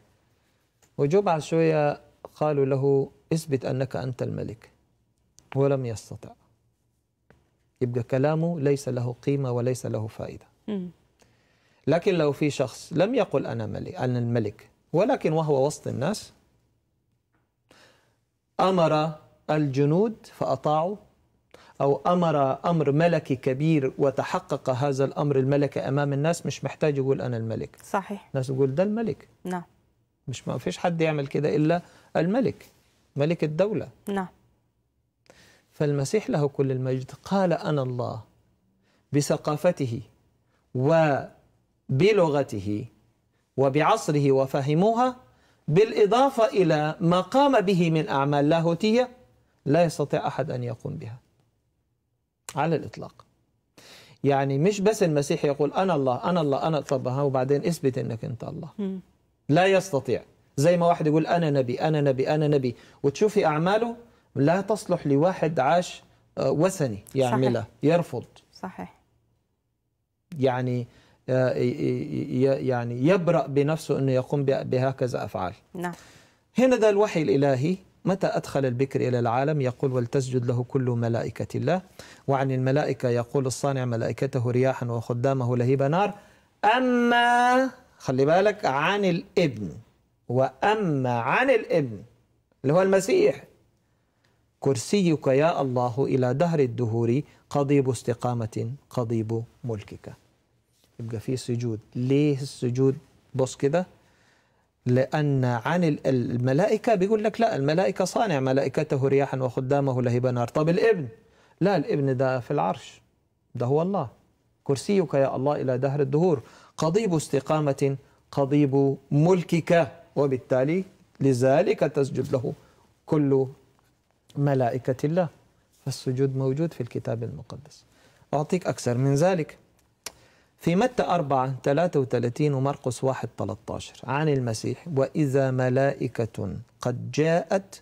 وجو بعد شويه قالوا له اثبت انك انت الملك ولم يستطع يبقى كلامه ليس له قيمه وليس له فائده لكن لو في شخص لم يقل انا ملك انا الملك ولكن وهو وسط الناس امر الجنود فاطاعوا أو أمر أمر ملكي كبير وتحقق هذا الأمر الملكي أمام الناس مش محتاج يقول أنا الملك صحيح الناس يقول ده الملك نعم مش ما فيش حد يعمل كده إلا الملك ملك الدولة نعم فالمسيح له كل المجد قال أنا الله بثقافته وبلغته وبعصره وفهموها بالإضافة إلى ما قام به من أعمال لاهوتية لا يستطيع أحد أن يقوم بها على الإطلاق يعني مش بس المسيح يقول أنا الله أنا الله أنا طب ها وبعدين اثبت أنك أنت الله لا يستطيع زي ما واحد يقول أنا نبي أنا نبي أنا نبي وتشوفي أعماله لا تصلح لواحد عاش آه، وثني يعملها يرفض صحيح يعني آه، يعني يبرأ بنفسه أنه يقوم بهكذا أفعال نعم هنا ده الوحي الإلهي متى أدخل البكر إلى العالم يقول ولتسجد له كل ملائكة الله وعن الملائكة يقول الصانع ملائكته رياحا وخدامه لهيب نار أما خلي بالك عن الابن وأما عن الابن اللي هو المسيح كرسيك يا الله إلى دهر الدهور قضيب استقامة قضيب ملكك يبقى في سجود ليه السجود بص كده لأن عن الملائكة بيقول لك لا الملائكة صانع ملائكته رياحا وخدامه لهب نار طب الابن لا الابن ده في العرش ده هو الله كرسيك يا الله إلى دهر الدهور قضيب استقامة قضيب ملكك وبالتالي لذلك تسجد له كل ملائكة الله فالسجود موجود في الكتاب المقدس أعطيك أكثر من ذلك في متى 4 33 ومرقس 1 13 عن المسيح وإذا ملائكة قد جاءت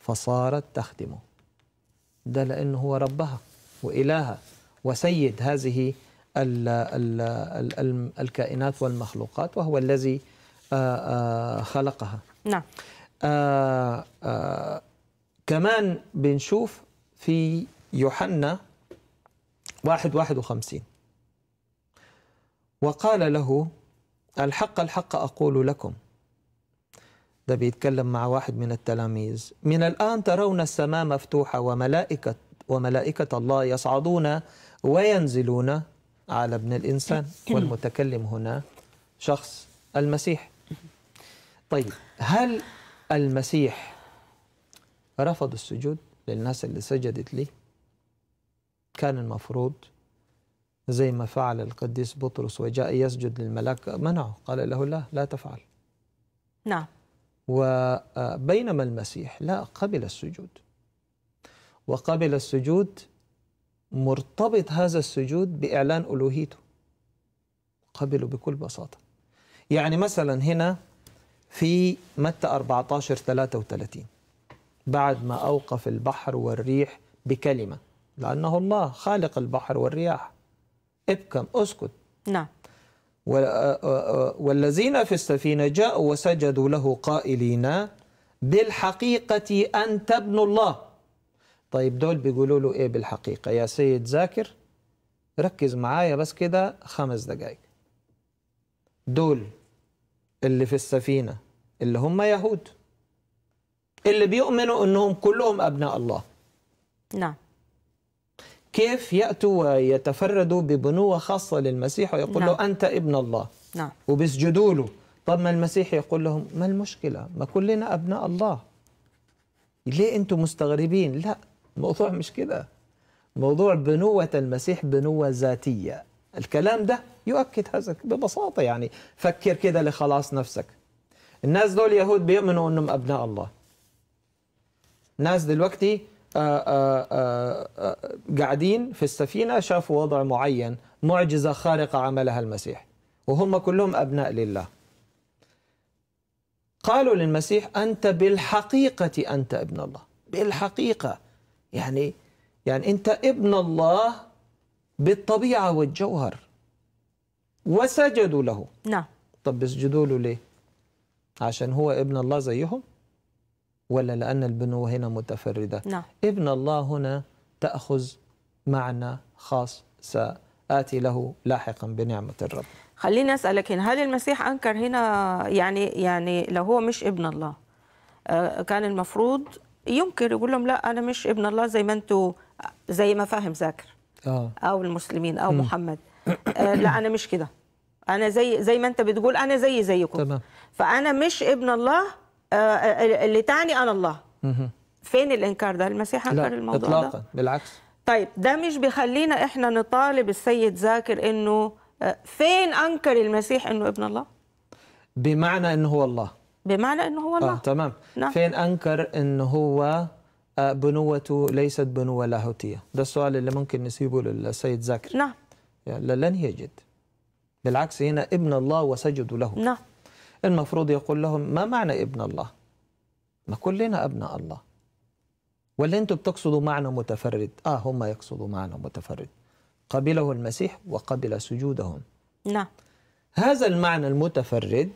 فصارت تخدمه ده لأنه هو ربها وإلهها وسيد هذه الـ الـ الـ الكائنات والمخلوقات وهو الذي آه، آه، خلقها نعم آآ آه، آآ كمان بنشوف في يوحنا واحد واحد وخمسين وقال له الحق الحق أقول لكم ده بيتكلم مع واحد من التلاميذ من الآن ترون السماء مفتوحة وملائكة وملائكة الله يصعدون وينزلون على ابن الإنسان والمتكلم هنا شخص المسيح طيب هل المسيح رفض السجود للناس اللي سجدت لي كان المفروض زي ما فعل القديس بطرس وجاء يسجد للملاك منعه قال له لا لا تفعل نعم وبينما المسيح لا قبل السجود وقبل السجود مرتبط هذا السجود بإعلان ألوهيته قبله بكل بساطة يعني مثلا هنا في متى 14 33 بعد ما أوقف البحر والريح بكلمة لأنه الله خالق البحر والرياح ابكم اسكت نعم والذين في السفينة جاءوا وسجدوا له قائلين بالحقيقة أنت ابن الله طيب دول بيقولوا له إيه بالحقيقة يا سيد زاكر ركز معايا بس كده خمس دقايق دول اللي في السفينة اللي هم يهود اللي بيؤمنوا أنهم كلهم أبناء الله نعم كيف يأتوا ويتفردوا ببنوة خاصة للمسيح ويقول نعم. له أنت ابن الله نعم. وبيسجدوا له طب ما المسيح يقول لهم ما المشكلة ما كلنا أبناء الله ليه أنتم مستغربين لا الموضوع مش كده موضوع بنوة المسيح بنوة ذاتية الكلام ده يؤكد هذا ببساطة يعني فكر كده لخلاص نفسك الناس دول يهود بيؤمنوا أنهم أبناء الله ناس دلوقتي آه، آه، آه، قاعدين في السفينة شافوا وضع معين معجزة خارقة عملها المسيح وهم كلهم أبناء لله قالوا للمسيح أنت بالحقيقة أنت ابن الله بالحقيقة يعني يعني أنت ابن الله بالطبيعة والجوهر وسجدوا له نعم طب بيسجدوا له ليه عشان هو ابن الله زيهم ولا لأن البنوة هنا متفردة نعم. ابن الله هنا تأخذ معنى خاص سآتي له لاحقا بنعمة الرب خليني أسألك هنا هل المسيح أنكر هنا يعني يعني لو هو مش ابن الله آه، كان المفروض ينكر يقول لهم لا أنا مش ابن الله زي ما أنتوا زي ما فاهم ذاكر آه. أو المسلمين أو م. محمد آه، لا أنا مش كده أنا زي زي ما أنت بتقول أنا زي زيكم تمام. فأنا مش ابن الله آه، آه، آه، اللي تعني انا الله فين الانكار ده المسيح انكر الموضوع إطلاقاً. ده اطلاقا بالعكس طيب ده مش بيخلينا احنا نطالب السيد زاكر انه فين انكر المسيح انه ابن الله بمعنى انه هو الله بمعنى انه هو الله آه، تمام نعم. فين انكر انه هو بنوته ليست بنوه لاهوتيه ده السؤال اللي ممكن نسيبه للسيد زاكر نعم لن يجد بالعكس هنا ابن الله وسجدوا له نعم المفروض يقول لهم ما معنى ابن الله ما كلنا أبناء الله ولا انتم بتقصدوا معنى متفرد آه هم يقصدوا معنى متفرد قبله المسيح وقبل سجودهم نعم هذا المعنى المتفرد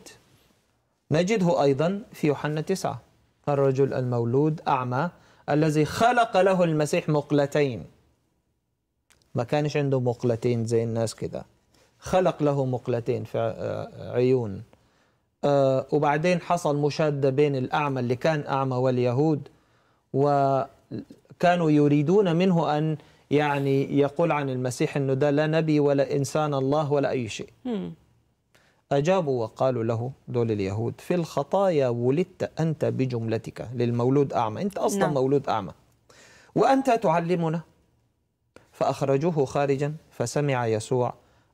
نجده أيضا في يوحنا تسعة الرجل المولود أعمى الذي خلق له المسيح مقلتين ما كانش عنده مقلتين زي الناس كده خلق له مقلتين في آه، عيون آه، وبعدين حصل مشادة بين الأعمى اللي كان أعمى واليهود وكانوا يريدون منه أن يعني يقول عن المسيح أنه ده لا نبي ولا إنسان الله ولا أي شيء أجابوا وقالوا له دول اليهود في الخطايا ولدت أنت بجملتك للمولود أعمى أنت أصلا نعم. مولود أعمى وأنت تعلمنا فأخرجوه خارجا فسمع يسوع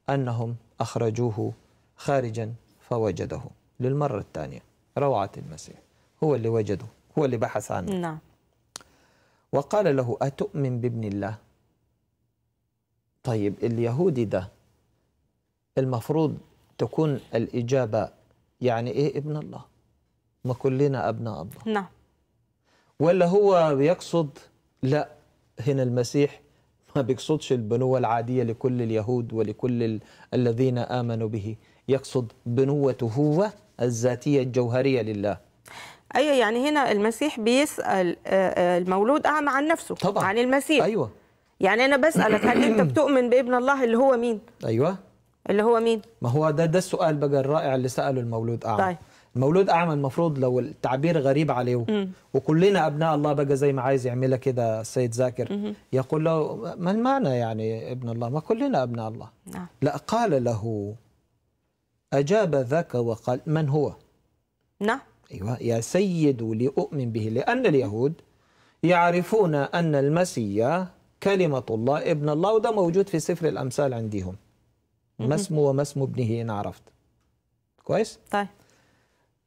أنهم أخرجوه خارجا فوجده للمرة الثانية روعة المسيح هو اللي وجده هو اللي بحث عنه نعم وقال له أتؤمن بابن الله طيب اليهودي ده المفروض تكون الإجابة يعني إيه ابن الله ما كلنا أبناء الله نعم ولا هو بيقصد لا هنا المسيح ما بيقصدش البنوة العادية لكل اليهود ولكل الذين آمنوا به يقصد بنوته هو الذاتية الجوهرية لله أيوة يعني هنا المسيح بيسأل آه، آه، المولود أعمى عن نفسه طبعا عن المسيح أيوة يعني أنا بسألك هل أنت بتؤمن بابن الله اللي هو مين؟ أيوة اللي هو مين؟ ما هو ده ده السؤال بقى الرائع اللي سأله المولود أعمى طيب. المولود أعمى المفروض لو التعبير غريب عليه مم. وكلنا أبناء الله بقى زي ما عايز يعملها كده السيد زاكر مم. يقول له ما المعنى يعني ابن الله ما كلنا أبناء الله نعم. لا قال له أجاب ذاك وقال من هو نعم أيوة يا سيد لأؤمن به لأن اليهود يعرفون أن المسيح كلمة الله ابن الله وده موجود في سفر الأمثال عندهم ما اسمه وما اسم ابنه إن عرفت كويس؟ طيب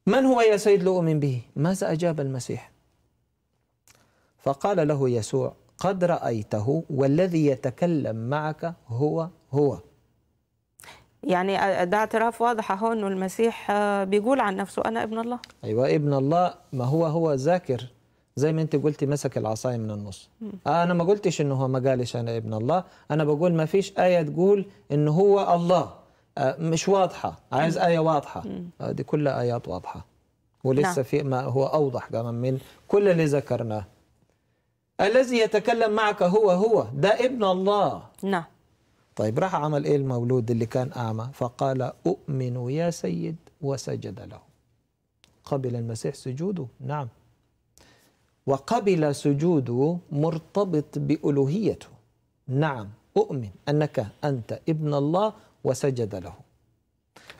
من هو يا سيد لأؤمن به؟ ماذا أجاب المسيح؟ فقال له يسوع قد رأيته والذي يتكلم معك هو هو يعني ده اعتراف واضح اهو انه المسيح آه، بيقول عن نفسه انا ابن الله ايوه ابن الله ما هو هو ذاكر زي ما انت قلتي مسك العصايه من النص آه انا ما قلتش انه هو ما قالش انا ابن الله انا بقول ما فيش ايه تقول انه هو الله آه مش واضحه عايز ايه واضحه آه دي كلها ايات واضحه ولسه نعم. في ما هو اوضح كمان من كل اللي ذكرناه الذي يتكلم معك هو هو ده ابن الله نعم طيب راح عمل ايه المولود اللي كان اعمى فقال اؤمن يا سيد وسجد له قبل المسيح سجوده نعم وقبل سجوده مرتبط بالوهيته نعم اؤمن انك انت ابن الله وسجد له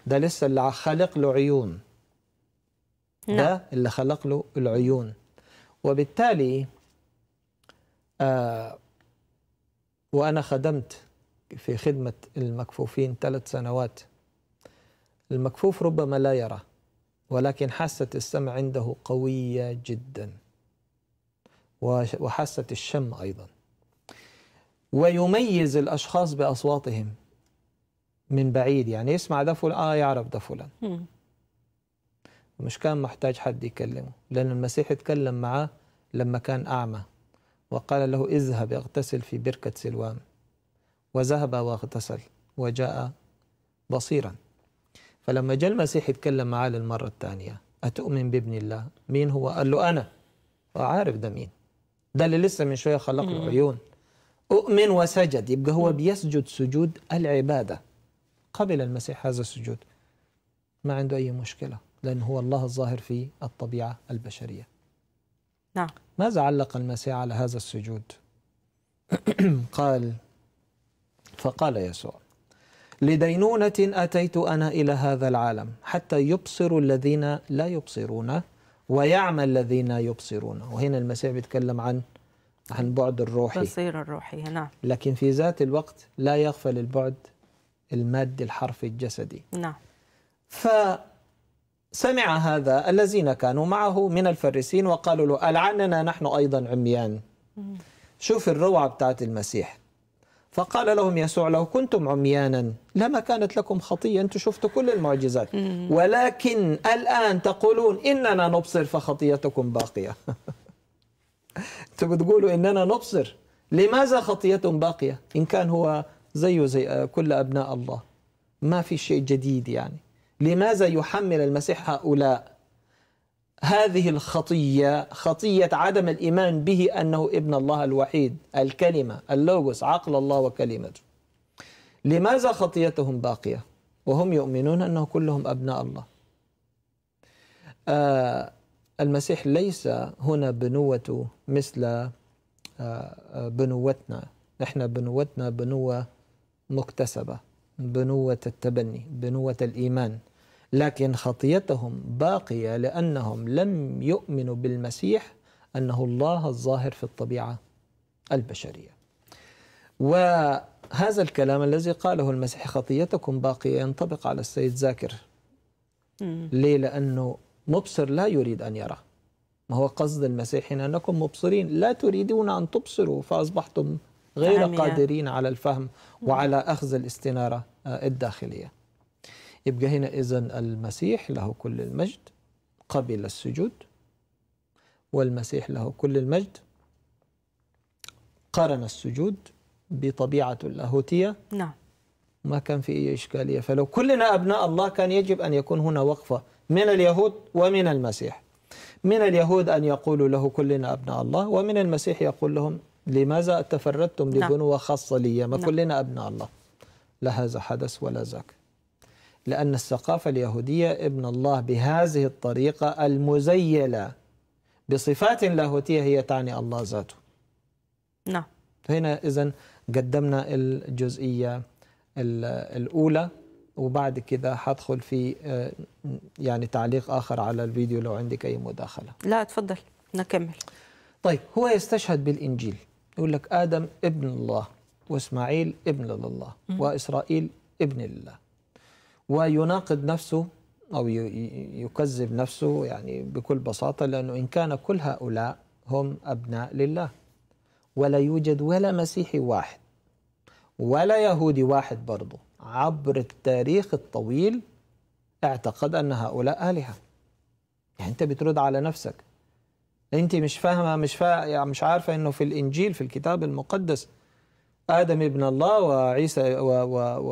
ده لسه اللي خلق له عيون نعم. ده اللي خلق له العيون وبالتالي آه وانا خدمت في خدمة المكفوفين ثلاث سنوات المكفوف ربما لا يرى ولكن حاسة السمع عنده قوية جدا وحاسة الشم أيضا ويميز الأشخاص بأصواتهم من بعيد يعني يسمع ده فلان آه يعرف ده فلان مش كان محتاج حد يكلمه لأن المسيح تكلم معاه لما كان أعمى وقال له اذهب اغتسل في بركة سلوان وذهب واغتسل وجاء بصيرا فلما جاء المسيح يتكلم معاه للمرة الثانية أتؤمن بابن الله مين هو قال له أنا وعارف ده مين ده اللي لسه من شوية خلق له عيون أؤمن وسجد يبقى هو بيسجد سجود العبادة قبل المسيح هذا السجود ما عنده أي مشكلة لأن هو الله الظاهر في الطبيعة البشرية نعم ماذا علق المسيح على هذا السجود قال فقال يسوع لدينونة أتيت أنا إلى هذا العالم حتى يبصر الذين لا يبصرون ويعمى الذين يبصرون وهنا المسيح بيتكلم عن عن بعد الروحي بصير الروحي نعم لكن في ذات الوقت لا يغفل البعد المادي الحرفي الجسدي نعم فسمع هذا الذين كانوا معه من الفريسين وقالوا له ألعننا نحن أيضا عميان شوف الروعة بتاعت المسيح فقال لهم يسوع لو كنتم عميانا لما كانت لكم خطية أنتم شفتوا كل المعجزات ولكن الآن تقولون إننا نبصر فخطيتكم باقية أنتم بتقولوا إننا نبصر لماذا خطيتهم باقية إن كان هو زيه زي كل أبناء الله ما في شيء جديد يعني لماذا يحمل المسيح هؤلاء هذه الخطية خطية عدم الإيمان به أنه ابن الله الوحيد الكلمة اللوجوس عقل الله وكلمته لماذا خطيتهم باقية وهم يؤمنون أنه كلهم أبناء الله آه المسيح ليس هنا بنوته مثل آه بنوتنا نحن بنوتنا بنوة مكتسبة بنوة التبني بنوة الإيمان لكن خطيتهم باقية لأنهم لم يؤمنوا بالمسيح أنه الله الظاهر في الطبيعة البشرية وهذا الكلام الذي قاله المسيح خطيتكم باقية ينطبق على السيد زاكر ليه لأنه مبصر لا يريد أن يرى ما هو قصد المسيح إن أنكم مبصرين لا تريدون أن تبصروا فأصبحتم غير قادرين على الفهم وعلى أخذ الاستنارة الداخلية يبقى هنا إذا المسيح له كل المجد قبل السجود والمسيح له كل المجد قرن السجود بطبيعة اللاهوتية نعم ما كان في أي إشكالية فلو كلنا أبناء الله كان يجب أن يكون هنا وقفة من اليهود ومن المسيح من اليهود أن يقولوا له كلنا أبناء الله ومن المسيح يقول لهم لماذا تفردتم نعم. لبنوة خاصة لي ما نعم. كلنا أبناء الله لا هذا حدث ولا ذاك لأن الثقافة اليهودية ابن الله بهذه الطريقة المزيلة بصفات لاهوتية هي تعني الله ذاته نعم هنا إذا قدمنا الجزئية الأولى وبعد كده هدخل في آه، يعني تعليق آخر على الفيديو لو عندك أي مداخلة لا تفضل نكمل طيب هو يستشهد بالإنجيل يقول لك آدم ابن الله وإسماعيل ابن الله وإسرائيل ابن الله ويناقض نفسه أو يكذب نفسه يعني بكل بساطة لأنه إن كان كل هؤلاء هم أبناء لله ولا يوجد ولا مسيحي واحد ولا يهودي واحد برضه عبر التاريخ الطويل اعتقد أن هؤلاء آلهة يعني أنت بترد على نفسك أنت مش فاهمة مش فا... يعني مش عارفة أنه في الإنجيل في الكتاب المقدس آدم ابن الله وعيسى و, و, و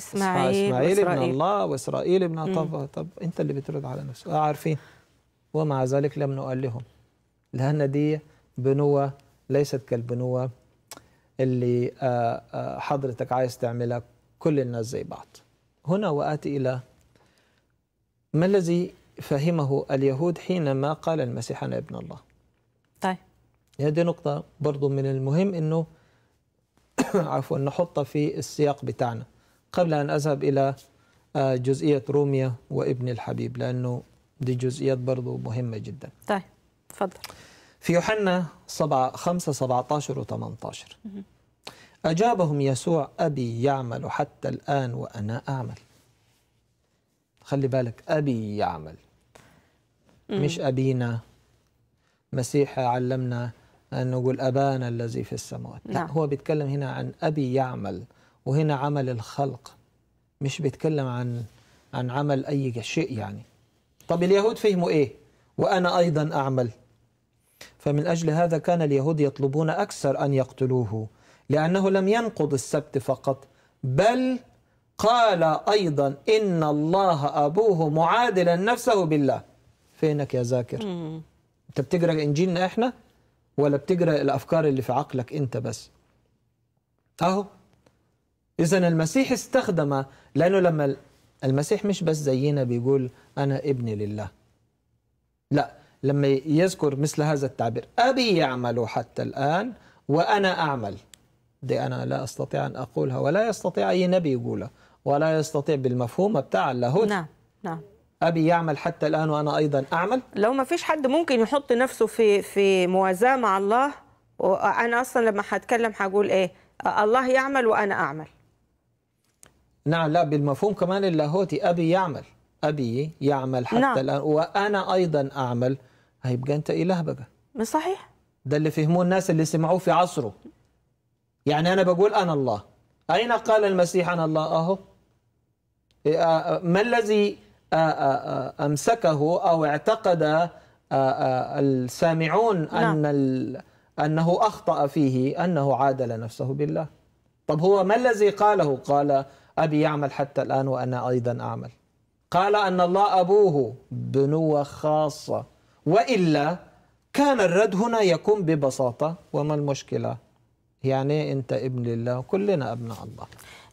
إسماعيل, إسماعيل ابن الله وإسرائيل ابن طب, طب أنت اللي بترد على نفسك آه، عارفين ومع ذلك لم نؤلهم لأن دي بنوة ليست كالبنوة اللي آه، آه، حضرتك عايز تعملها كل الناس زي بعض هنا وآتي إلى ما الذي فهمه اليهود حينما قال المسيح أنا ابن الله طيب هذه نقطة برضو من المهم أنه عفوا نحطها في السياق بتاعنا قبل أن أذهب إلى آه، جزئية روميا وابن الحبيب لأنه دي جزئيات برضه مهمة جدا طيب تفضل في يوحنا 7 5 17 و 18 أجابهم يسوع أبي يعمل حتى الآن وأنا أعمل خلي بالك أبي يعمل مش أبينا مسيح علمنا أن نقول أبانا الذي في السماوات نعم. هو بيتكلم هنا عن أبي يعمل وهنا عمل الخلق مش بيتكلم عن عن عمل أي شيء يعني طب اليهود فهموا إيه وأنا أيضا أعمل فمن أجل هذا كان اليهود يطلبون أكثر أن يقتلوه لأنه لم ينقض السبت فقط بل قال أيضا إن الله أبوه معادلا نفسه بالله فينك يا ذاكر أنت بتقرأ إنجيلنا إحنا ولا بتجرى الافكار اللي في عقلك انت بس اهو اذا المسيح استخدم لانه لما المسيح مش بس زينا بيقول انا ابن لله لا لما يذكر مثل هذا التعبير ابي يعمل حتى الان وانا اعمل دي انا لا استطيع ان اقولها ولا يستطيع اي نبي يقولها ولا يستطيع بالمفهوم بتاع اللاهوت نعم نعم ابي يعمل حتى الان وانا ايضا اعمل لو ما فيش حد ممكن يحط نفسه في في موازاه مع الله وانا اصلا لما هتكلم هقول ايه الله يعمل وانا اعمل نعم لا بالمفهوم كمان اللاهوتي ابي يعمل ابي يعمل حتى نعم. الان وانا ايضا اعمل هيبقى انت اله بقى صحيح ده اللي فهموه الناس اللي سمعوه في عصره يعني انا بقول انا الله اين قال المسيح انا الله اهو إيه، آه، آه، ما الذي امسكه او اعتقد السامعون نعم. ان انه اخطا فيه انه عادل نفسه بالله طب هو ما الذي قاله قال ابي يعمل حتى الان وانا ايضا اعمل قال ان الله ابوه بنوه خاصه والا كان الرد هنا يكون ببساطه وما المشكله يعني انت ابن لله كلنا ابناء الله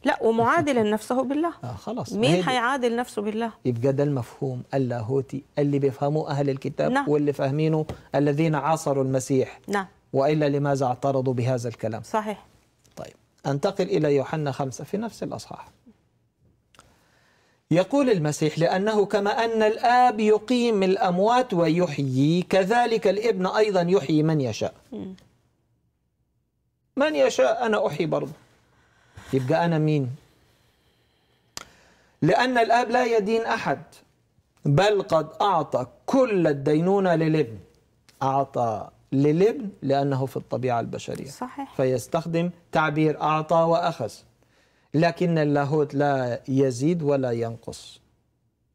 لا ومعادلا نفسه بالله آه خلاص مين هيعادل نفسه بالله يبقى ده المفهوم اللاهوتي اللي بيفهموه أهل الكتاب نعم. واللي فاهمينه الذين عاصروا المسيح نعم وإلا لماذا اعترضوا بهذا الكلام صحيح طيب أنتقل إلى يوحنا خمسة في نفس الأصحاح يقول المسيح لأنه كما أن الآب يقيم الأموات ويحيي كذلك الابن أيضا يحيي من يشاء من يشاء أنا أحيي برضه يبقى أنا مين؟ لأن الأب لا يدين أحد بل قد أعطى كل الدينونة للابن أعطى للابن لأنه في الطبيعة البشرية صحيح فيستخدم تعبير أعطى وأخذ لكن اللاهوت لا يزيد ولا ينقص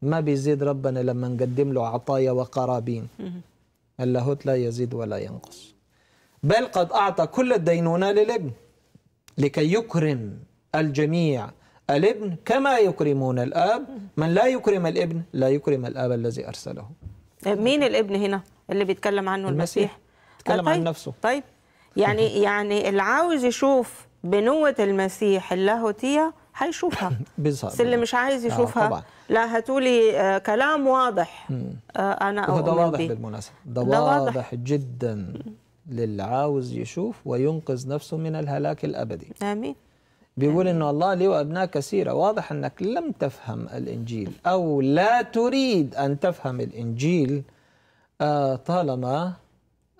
ما بيزيد ربنا لما نقدم له عطايا وقرابين اللاهوت لا يزيد ولا ينقص بل قد أعطى كل الدينونة للابن لكي يكرم الجميع الابن كما يكرمون الاب من لا يكرم الابن لا يكرم الاب الذي ارسله مين الابن هنا اللي بيتكلم عنه المسيح, بيتكلم تكلم طيب. عن نفسه طيب يعني يعني اللي عاوز يشوف بنوة المسيح اللاهوتية هيشوفها بس اللي مش عايز آه، يشوفها آه طبعا. لا هتولي آه كلام واضح آه انا اقول ده واضح بالمناسبه ده, ده واضح, واضح جدا للي عاوز يشوف وينقذ نفسه من الهلاك الابدي. امين. بيقول انه الله له أبناء كثيره، واضح انك لم تفهم الانجيل او لا تريد ان تفهم الانجيل آه، طالما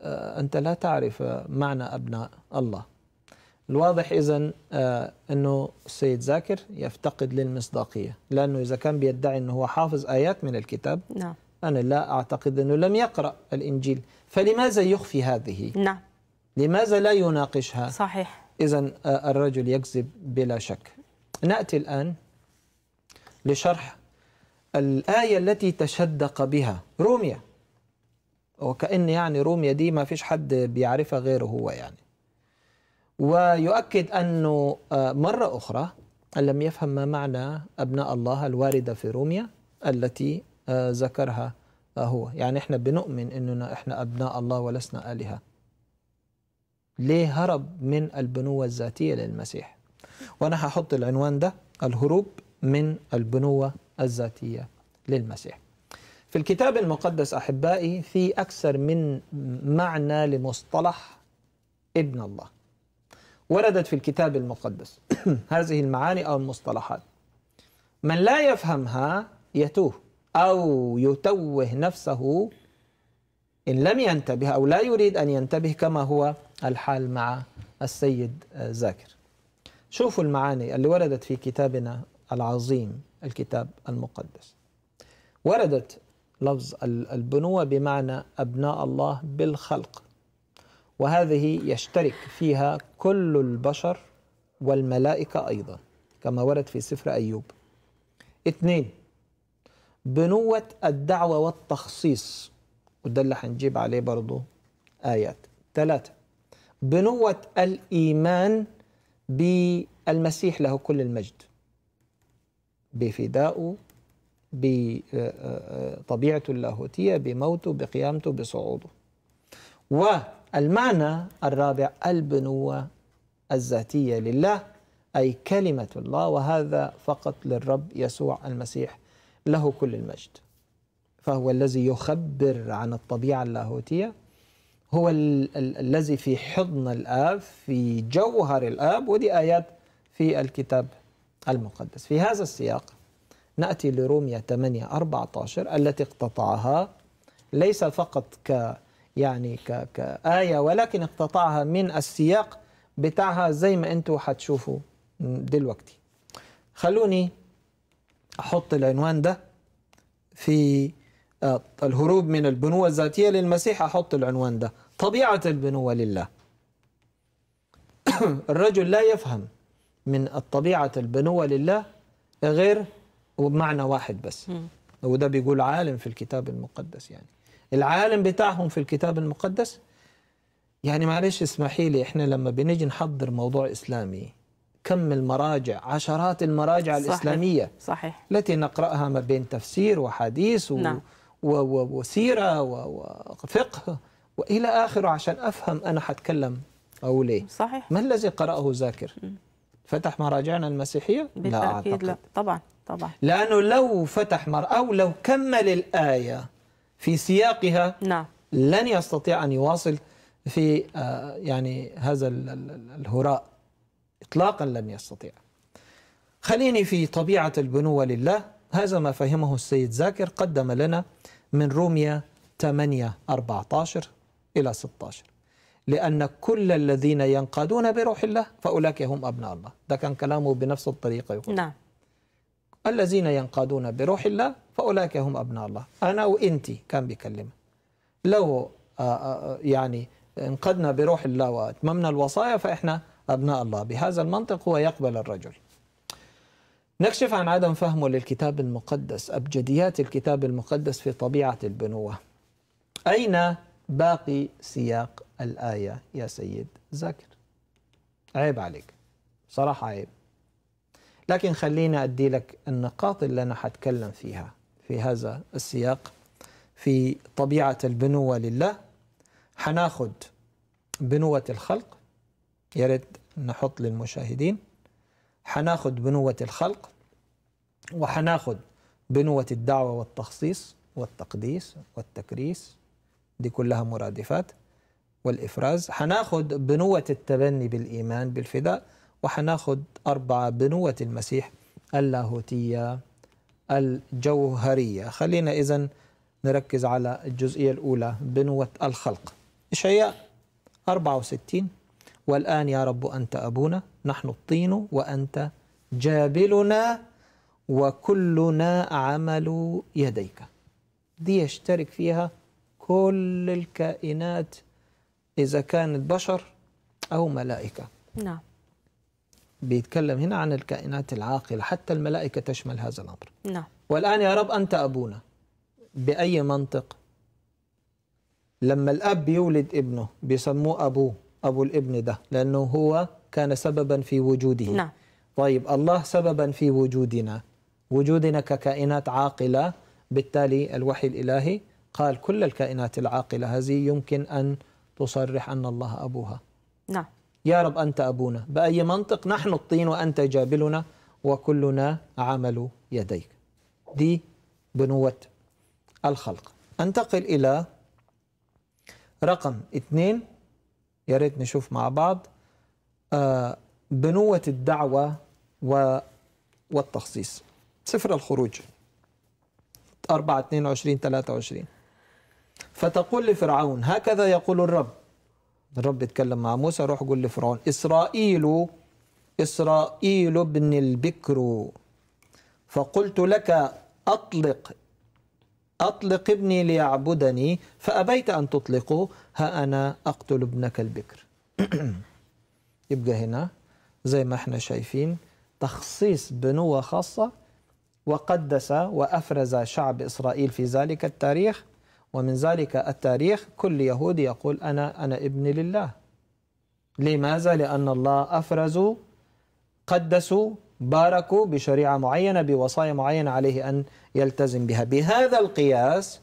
آه، انت لا تعرف معنى ابناء الله. الواضح اذا آه، انه السيد زاكر يفتقد للمصداقيه، لانه اذا كان بيدعي انه هو حافظ ايات من الكتاب نعم انا لا اعتقد انه لم يقرا الانجيل. فلماذا يخفي هذه؟ نعم لماذا لا يناقشها؟ صحيح إذا آه، الرجل يكذب بلا شك نأتي الآن لشرح الآية التي تشدق بها روميا وكأن يعني روميا دي ما فيش حد بيعرفها غيره هو يعني ويؤكد أنه آه، مرة أخرى أن لم يفهم ما معنى أبناء الله الواردة في روميا التي آه، ذكرها هو يعني احنا بنؤمن اننا احنا ابناء الله ولسنا الهه ليه هرب من البنوه الذاتيه للمسيح وانا هحط العنوان ده الهروب من البنوه الذاتيه للمسيح في الكتاب المقدس احبائي في اكثر من معنى لمصطلح ابن الله وردت في الكتاب المقدس هذه المعاني او المصطلحات من لا يفهمها يتوه أو يتوه نفسه إن لم ينتبه أو لا يريد أن ينتبه كما هو الحال مع السيد زاكر شوفوا المعاني اللي وردت في كتابنا العظيم الكتاب المقدس وردت لفظ البنوة بمعنى أبناء الله بالخلق وهذه يشترك فيها كل البشر والملائكة أيضا كما ورد في سفر أيوب اثنين بنوة الدعوة والتخصيص وده اللي هنجيب عليه برضه آيات ثلاثة بنوة الإيمان بالمسيح له كل المجد بفدائه بطبيعته اللاهوتية بموته بقيامته بصعوده والمعنى الرابع البنوة الذاتية لله أي كلمة الله وهذا فقط للرب يسوع المسيح له كل المجد فهو الذي يخبر عن الطبيعة اللاهوتية هو ال ال الذي في حضن الآب في جوهر الآب ودي آيات في الكتاب المقدس في هذا السياق نأتي لرومية 8 14 التي اقتطعها ليس فقط ك يعني ك كآية ولكن اقتطعها من السياق بتاعها زي ما انتوا هتشوفوا دلوقتي خلوني أحط العنوان ده في آه، الهروب من البنوة الذاتية للمسيح أحط العنوان ده طبيعة البنوة لله الرجل لا يفهم من الطبيعة البنوة لله غير وبمعنى واحد بس وده بيقول عالم في الكتاب المقدس يعني العالم بتاعهم في الكتاب المقدس يعني معلش اسمحي لي احنا لما بنيجي نحضر موضوع اسلامي كم المراجع عشرات المراجع صحيح الإسلامية صحيح التي نقرأها ما بين تفسير وحديث و... نعم. و... و... وسيرة و... وفقه وإلى آخره عشان أفهم أنا حتكلم أو ليه صحيح ما الذي قرأه ذاكر فتح مراجعنا المسيحية لا أعتقد لا. طبعا طبعا لأنه لو فتح مر أو لو كمل الآية في سياقها نعم لن يستطيع أن يواصل في آه، يعني هذا الهراء إطلاقا لن يستطيع خليني في طبيعة البنوة لله هذا ما فهمه السيد زاكر قدم لنا من روميا 8 14 إلى 16 لأن كل الذين ينقادون بروح الله فأولئك هم أبناء الله ده كان كلامه بنفس الطريقة يقول نعم الذين ينقادون بروح الله فأولئك هم أبناء الله أنا وإنت كان بيكلم لو آه، آه، يعني انقدنا بروح الله واتممنا الوصايا فإحنا أبناء الله بهذا المنطق هو يقبل الرجل نكشف عن عدم فهمه للكتاب المقدس أبجديات الكتاب المقدس في طبيعة البنوة أين باقي سياق الآية يا سيد زكر عيب عليك صراحة عيب لكن خليني أدي لك النقاط اللي أنا حتكلم فيها في هذا السياق في طبيعة البنوة لله حناخد بنوة الخلق يا ريت نحط للمشاهدين حناخد بنوة الخلق وحناخد بنوة الدعوة والتخصيص والتقديس والتكريس دي كلها مرادفات والإفراز حناخد بنوة التبني بالإيمان بالفداء وحناخد أربعة بنوة المسيح اللاهوتية الجوهرية خلينا إذا نركز على الجزئية الأولى بنوة الخلق إشعياء 64 والآن يا رب أنت أبونا نحن الطين وأنت جابلنا وكلنا عمل يديك دي يشترك فيها كل الكائنات إذا كانت بشر أو ملائكة نعم بيتكلم هنا عن الكائنات العاقلة حتى الملائكة تشمل هذا الأمر نعم والآن يا رب أنت أبونا بأي منطق لما الأب يولد ابنه بيسموه أبوه أبو الابن ده لأنه هو كان سببا في وجوده نعم طيب الله سببا في وجودنا وجودنا ككائنات عاقلة بالتالي الوحي الإلهي قال كل الكائنات العاقلة هذه يمكن أن تصرح أن الله أبوها نعم يا رب أنت أبونا بأي منطق نحن الطين وأنت جابلنا وكلنا عمل يديك دي بنوة الخلق أنتقل إلى رقم اثنين يا ريت نشوف مع بعض آه، بنوة الدعوة والتخصيص سفر الخروج 4 22 23 فتقول لفرعون هكذا يقول الرب الرب يتكلم مع موسى روح قول لفرعون إسرائيل إسرائيل ابن البكر فقلت لك أطلق أطلق ابني ليعبدني فأبيت أن تطلقه ها أنا أقتل ابنك البكر يبقى هنا زي ما احنا شايفين تخصيص بنوة خاصة وقدس وأفرز شعب إسرائيل في ذلك التاريخ ومن ذلك التاريخ كل يهودي يقول أنا أنا ابن لله لماذا؟ لأن الله أفرزوا قدسوا باركوا بشريعة معينة بوصايا معينة عليه أن يلتزم بها بهذا القياس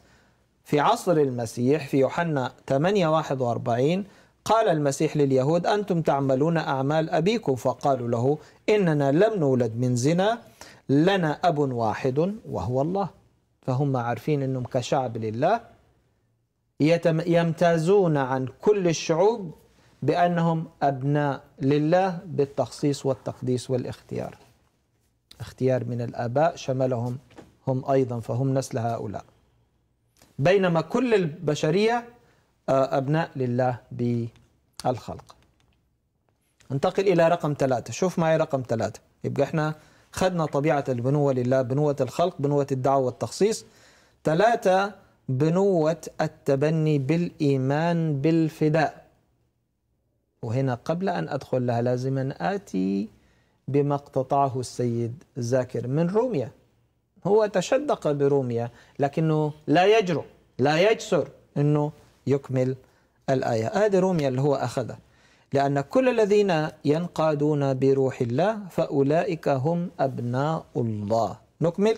في عصر المسيح في يوحنا 8 41 قال المسيح لليهود أنتم تعملون أعمال أبيكم فقالوا له إننا لم نولد من زنا لنا أب واحد وهو الله فهم عارفين أنهم كشعب لله يمتازون عن كل الشعوب بأنهم أبناء لله بالتخصيص والتقديس والاختيار اختيار من الآباء شملهم هم أيضا فهم نسل هؤلاء بينما كل البشرية آه، أبناء لله بالخلق انتقل إلى رقم ثلاثة شوف معي رقم ثلاثة يبقى احنا خدنا طبيعة البنوة لله بنوة الخلق بنوة الدعوة والتخصيص ثلاثة بنوة التبني بالإيمان بالفداء وهنا قبل أن أدخل لها لازم أن آتي بما اقتطعه السيد زاكر من روميا هو تشدق بروميا لكنه لا يجرؤ لا يجسر انه يكمل الايه هذه روميا اللي هو اخذها لان كل الذين ينقادون بروح الله فاولئك هم ابناء الله نكمل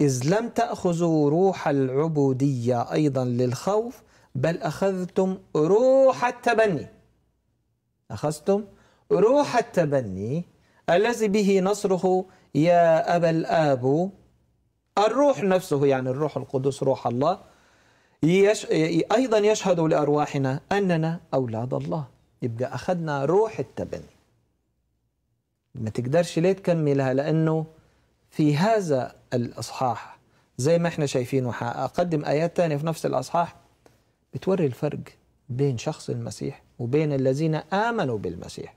إذ لم تأخذوا روح العبودية أيضا للخوف بل أخذتم روح التبني أخذتم روح التبني الذي به نصرخ يا أبا الآب الروح نفسه يعني الروح القدس روح الله يش... أيضا يشهد لأرواحنا أننا أولاد الله يبقى أخذنا روح التبني ما تقدرش ليه تكملها لأنه في هذا الأصحاح زي ما احنا شايفين وحاقدم آيات تانية في نفس الأصحاح بتوري الفرق بين شخص المسيح وبين الذين آمنوا بالمسيح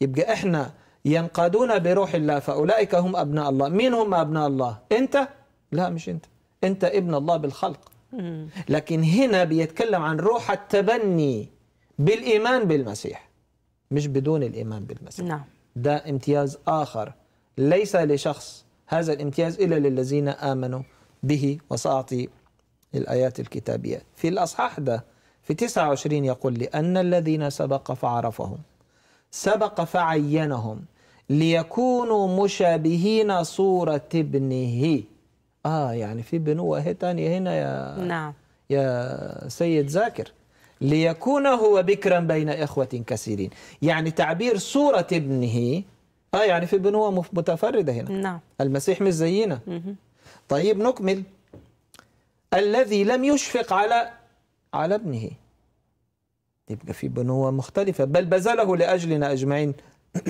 يبقى احنا ينقادون بروح الله فأولئك هم أبناء الله مين هم أبناء الله أنت لا مش أنت أنت ابن الله بالخلق لكن هنا بيتكلم عن روح التبني بالإيمان بالمسيح مش بدون الإيمان بالمسيح نعم. ده امتياز آخر ليس لشخص هذا الامتياز إلا للذين آمنوا به وسأعطي الآيات الكتابية في الأصحاح ده في 29 يقول لأن الذين سبق فعرفهم سبق فعينهم ليكونوا مشابهين صورة ابنه آه يعني في بنوة تانية هنا يا نعم يا سيد زاكر ليكون هو بكرا بين إخوة كثيرين يعني تعبير صورة ابنه آه يعني في بنوة متفردة هنا نعم المسيح مش زينا طيب نكمل الذي لم يشفق على على ابنه يبقى في بنوة مختلفة بل بذله لأجلنا أجمعين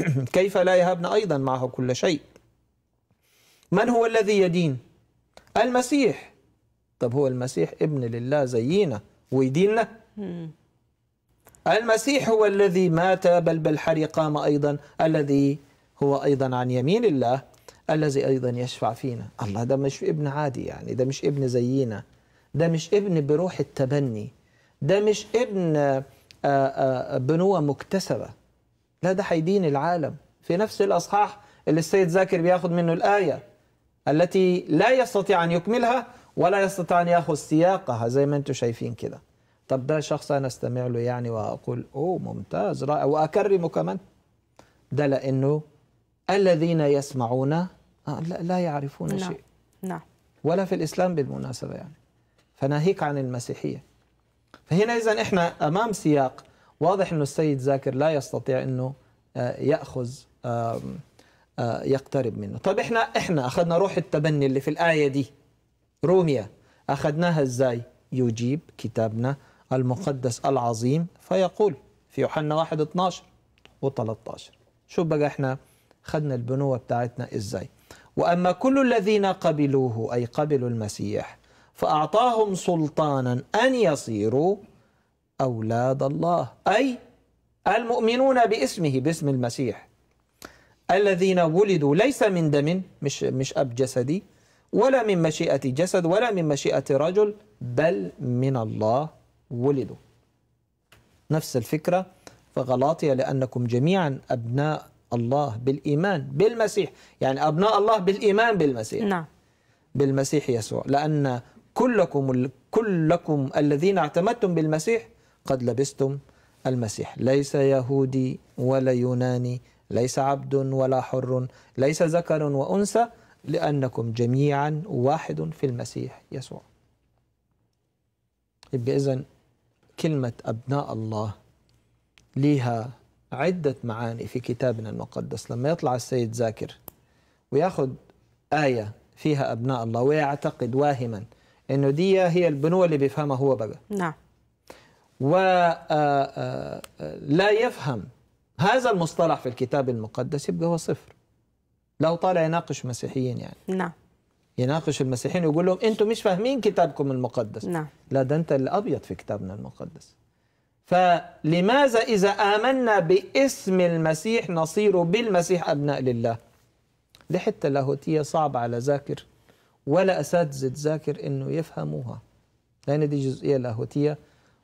كيف لا يهبن أيضا معه كل شيء من هو الذي يدين المسيح طب هو المسيح ابن لله زينا ويديننا المسيح هو الذي مات بل بالحري قام أيضا الذي هو أيضا عن يمين الله الذي أيضا يشفع فينا الله ده مش ابن عادي يعني ده مش ابن زينا ده مش ابن بروح التبني ده مش ابن آه، آه، بنوة مكتسبة لا ده هيدين العالم في نفس الأصحاح اللي السيد زاكر بياخذ منه الآية التي لا يستطيع أن يكملها ولا يستطيع أن يأخذ سياقها زي ما أنتم شايفين كده طب ده شخص أنا أستمع له يعني وأقول أوه ممتاز رائع وأكرمه كمان ده لأنه الذين يسمعون آه، لا, لا يعرفون نعم. شيء نعم ولا في الإسلام بالمناسبة يعني فناهيك عن المسيحية فهنا إذا إحنا أمام سياق واضح انه السيد زاكر لا يستطيع انه آه، ياخذ آه، يقترب منه طب احنا احنا اخذنا روح التبني اللي في الايه دي روميا اخذناها ازاي يجيب كتابنا المقدس العظيم فيقول في يوحنا 1 12 و13 شوف بقى احنا خدنا البنوة بتاعتنا ازاي وأما كل الذين قبلوه أي قبلوا المسيح فأعطاهم سلطانا أن يصيروا أولاد الله أي المؤمنون باسمه باسم المسيح الذين ولدوا ليس من دم مش مش أب جسدي ولا من مشيئة جسد ولا من مشيئة رجل بل من الله ولدوا نفس الفكرة فغلاطية لأنكم جميعا أبناء الله بالإيمان بالمسيح يعني أبناء الله بالإيمان بالمسيح نعم بالمسيح يسوع لأن كلكم كلكم الذين اعتمدتم بالمسيح قد لبستم المسيح ليس يهودي ولا يوناني ليس عبد ولا حر ليس ذكر وانثى لانكم جميعا واحد في المسيح يسوع اذا كلمه ابناء الله ليها عده معاني في كتابنا المقدس لما يطلع السيد زاكر وياخذ ايه فيها ابناء الله ويعتقد واهما انه دي هي البنوه اللي بيفهمها هو بقى نعم ولا آه، آه، آه، يفهم هذا المصطلح في الكتاب المقدس يبقى هو صفر لو طالع يناقش مسيحيين يعني نعم يناقش المسيحيين ويقول لهم انتم مش فاهمين كتابكم المقدس نعم لا ده انت اللي ابيض في كتابنا المقدس فلماذا اذا امنا باسم المسيح نصير بالمسيح ابناء لله دي حته لاهوتيه صعبه على ذاكر ولا اساتذه ذاكر انه يفهموها لان دي جزئيه لاهوتيه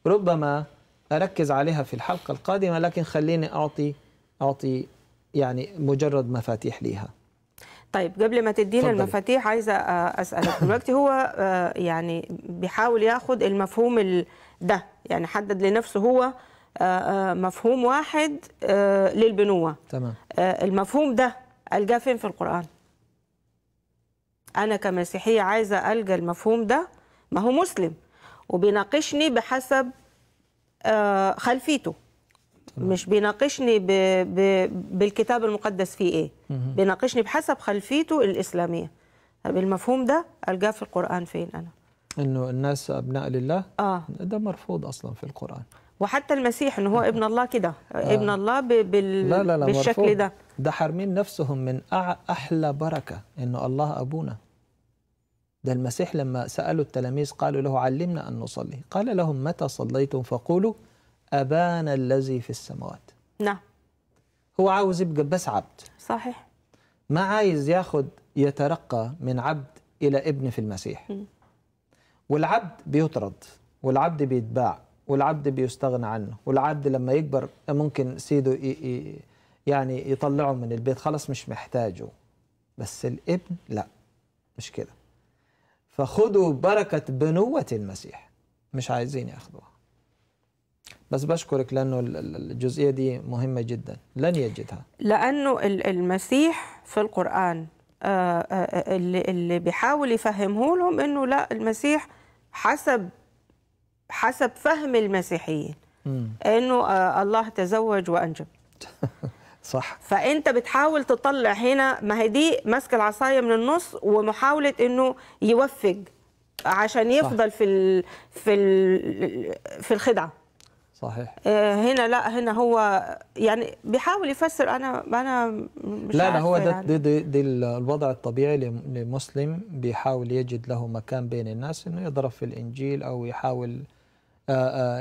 ربما أركز عليها في الحلقة القادمة لكن خليني أعطي أعطي يعني مجرد مفاتيح ليها طيب قبل ما تدينا المفاتيح عايزه اسالك دلوقتي هو آه، يعني بيحاول ياخد المفهوم ده يعني حدد لنفسه هو آه، آه، مفهوم واحد للبنوه تمام المفهوم ده الجاه فين في القران انا كمسيحيه عايزه القى المفهوم ده ما هو مسلم وبيناقشني بحسب آه، خلفيته مش بيناقشني ب... ب... بالكتاب المقدس فيه ايه بيناقشني بحسب خلفيته الاسلاميه طب المفهوم ده القاه في القران فين انا انه الناس ابناء لله اه ده مرفوض اصلا في القران وحتى المسيح انه هو آه. ابن الله كده آه. ابن الله ب... بال... لا لا لا بالشكل مرفوض. ده ده حارمين نفسهم من أع... احلى بركه انه الله ابونا ده المسيح لما سألوا التلاميذ قالوا له علمنا أن نصلي قال لهم متى صليتم فقولوا أبانا الذي في السماوات نعم هو عاوز يبقى بس عبد صحيح ما عايز ياخد يترقى من عبد إلى ابن في المسيح م. والعبد بيطرد والعبد بيتباع والعبد بيستغنى عنه والعبد لما يكبر ممكن سيده يعني يطلعه من البيت خلاص مش محتاجه بس الابن لا مش كده فخذوا بركة بنوة المسيح مش عايزين ياخدوها بس بشكرك لأنه الجزئية دي مهمة جدا لن يجدها لأنه المسيح في القرآن آه، آه، اللي اللي بيحاول يفهمه لهم انه لا المسيح حسب حسب فهم المسيحيين انه آه، الله تزوج وانجب صح فانت بتحاول تطلع هنا ما هي دي ماسك العصايه من النص ومحاوله انه يوفق عشان يفضل صح. في ال في ال في الخدعه صحيح آه، هنا لا هنا هو يعني بيحاول يفسر انا انا مش لا لا هو ده يعني. دي, دي الوضع الطبيعي لمسلم بيحاول يجد له مكان بين الناس انه يضرب في الانجيل او يحاول آه،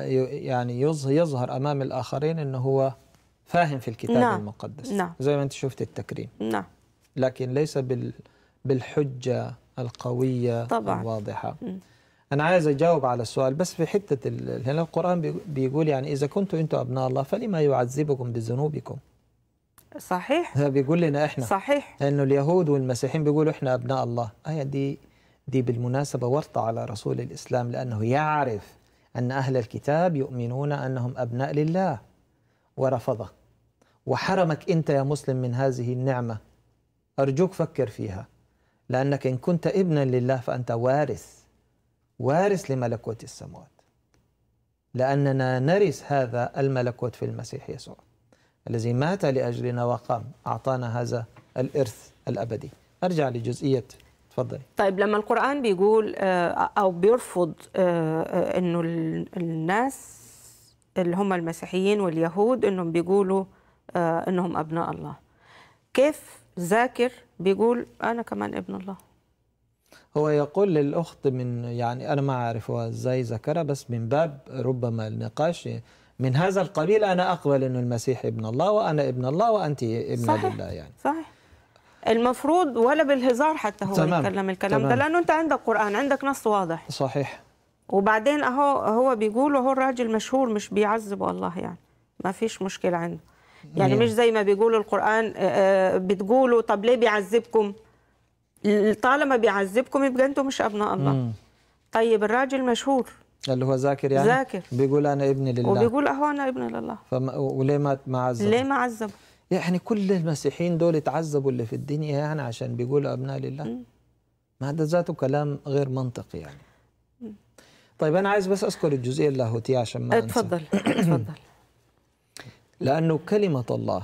آه، يعني يظهر امام الاخرين انه هو فاهم في الكتاب نعم. المقدس نعم. زي ما أنت شفت التكريم نعم. لكن ليس بال... بالحجة القوية طبعا. الواضحة م. أنا عايز أجاوب على السؤال بس في حتة ال... هنا القرآن بيقول يعني إذا كنتم أنتم أبناء الله فلما يعذبكم بذنوبكم صحيح هذا بيقول لنا إحنا صحيح انه اليهود والمسيحيين بيقولوا إحنا أبناء الله آية دي دي بالمناسبة ورطة على رسول الإسلام لأنه يعرف أن أهل الكتاب يؤمنون أنهم أبناء لله ورفضه وحرمك انت يا مسلم من هذه النعمه ارجوك فكر فيها لانك ان كنت ابنا لله فانت وارث وارث لملكوت السماوات لاننا نرث هذا الملكوت في المسيح يسوع الذي مات لاجلنا وقام اعطانا هذا الارث الابدي ارجع لجزئيه تفضلي طيب لما القران بيقول آه، او بيرفض آه، آه، انه الناس اللي هم المسيحيين واليهود انهم بيقولوا آه، انهم ابناء الله كيف ذاكر بيقول انا كمان ابن الله هو يقول للاخت من يعني انا ما اعرف هو ازاي ذكرها بس من باب ربما النقاش من هذا القبيل انا اقبل انه المسيح ابن الله وانا ابن الله وانت ابن صحيح الله يعني صحيح المفروض ولا بالهزار حتى هو تمام يتكلم الكلام تمام ده لانه انت عندك قران عندك نص واضح صحيح وبعدين اهو هو بيقول وهو الراجل مشهور مش بيعذب الله يعني ما فيش مشكله عنده يعني نعم. مش زي ما بيقولوا القرآن آه، آه، بتقولوا طب ليه بيعذبكم طالما بيعذبكم يبقى انتم مش ابناء الله مم. طيب الراجل مشهور اللي هو ذاكر يعني ذاكر بيقول انا ابن لله وبيقول اهو انا ابن لله فما وليه ما ما عذبوا ليه ما عذبوا يعني كل المسيحيين دول تعذبوا اللي في الدنيا يعني عشان بيقولوا ابناء لله مم. ما هذا ذاته كلام غير منطقي يعني مم. طيب انا عايز بس اذكر الجزئيه اللاهوتيه عشان ما اتفضل اتفضل لأنه كلمة الله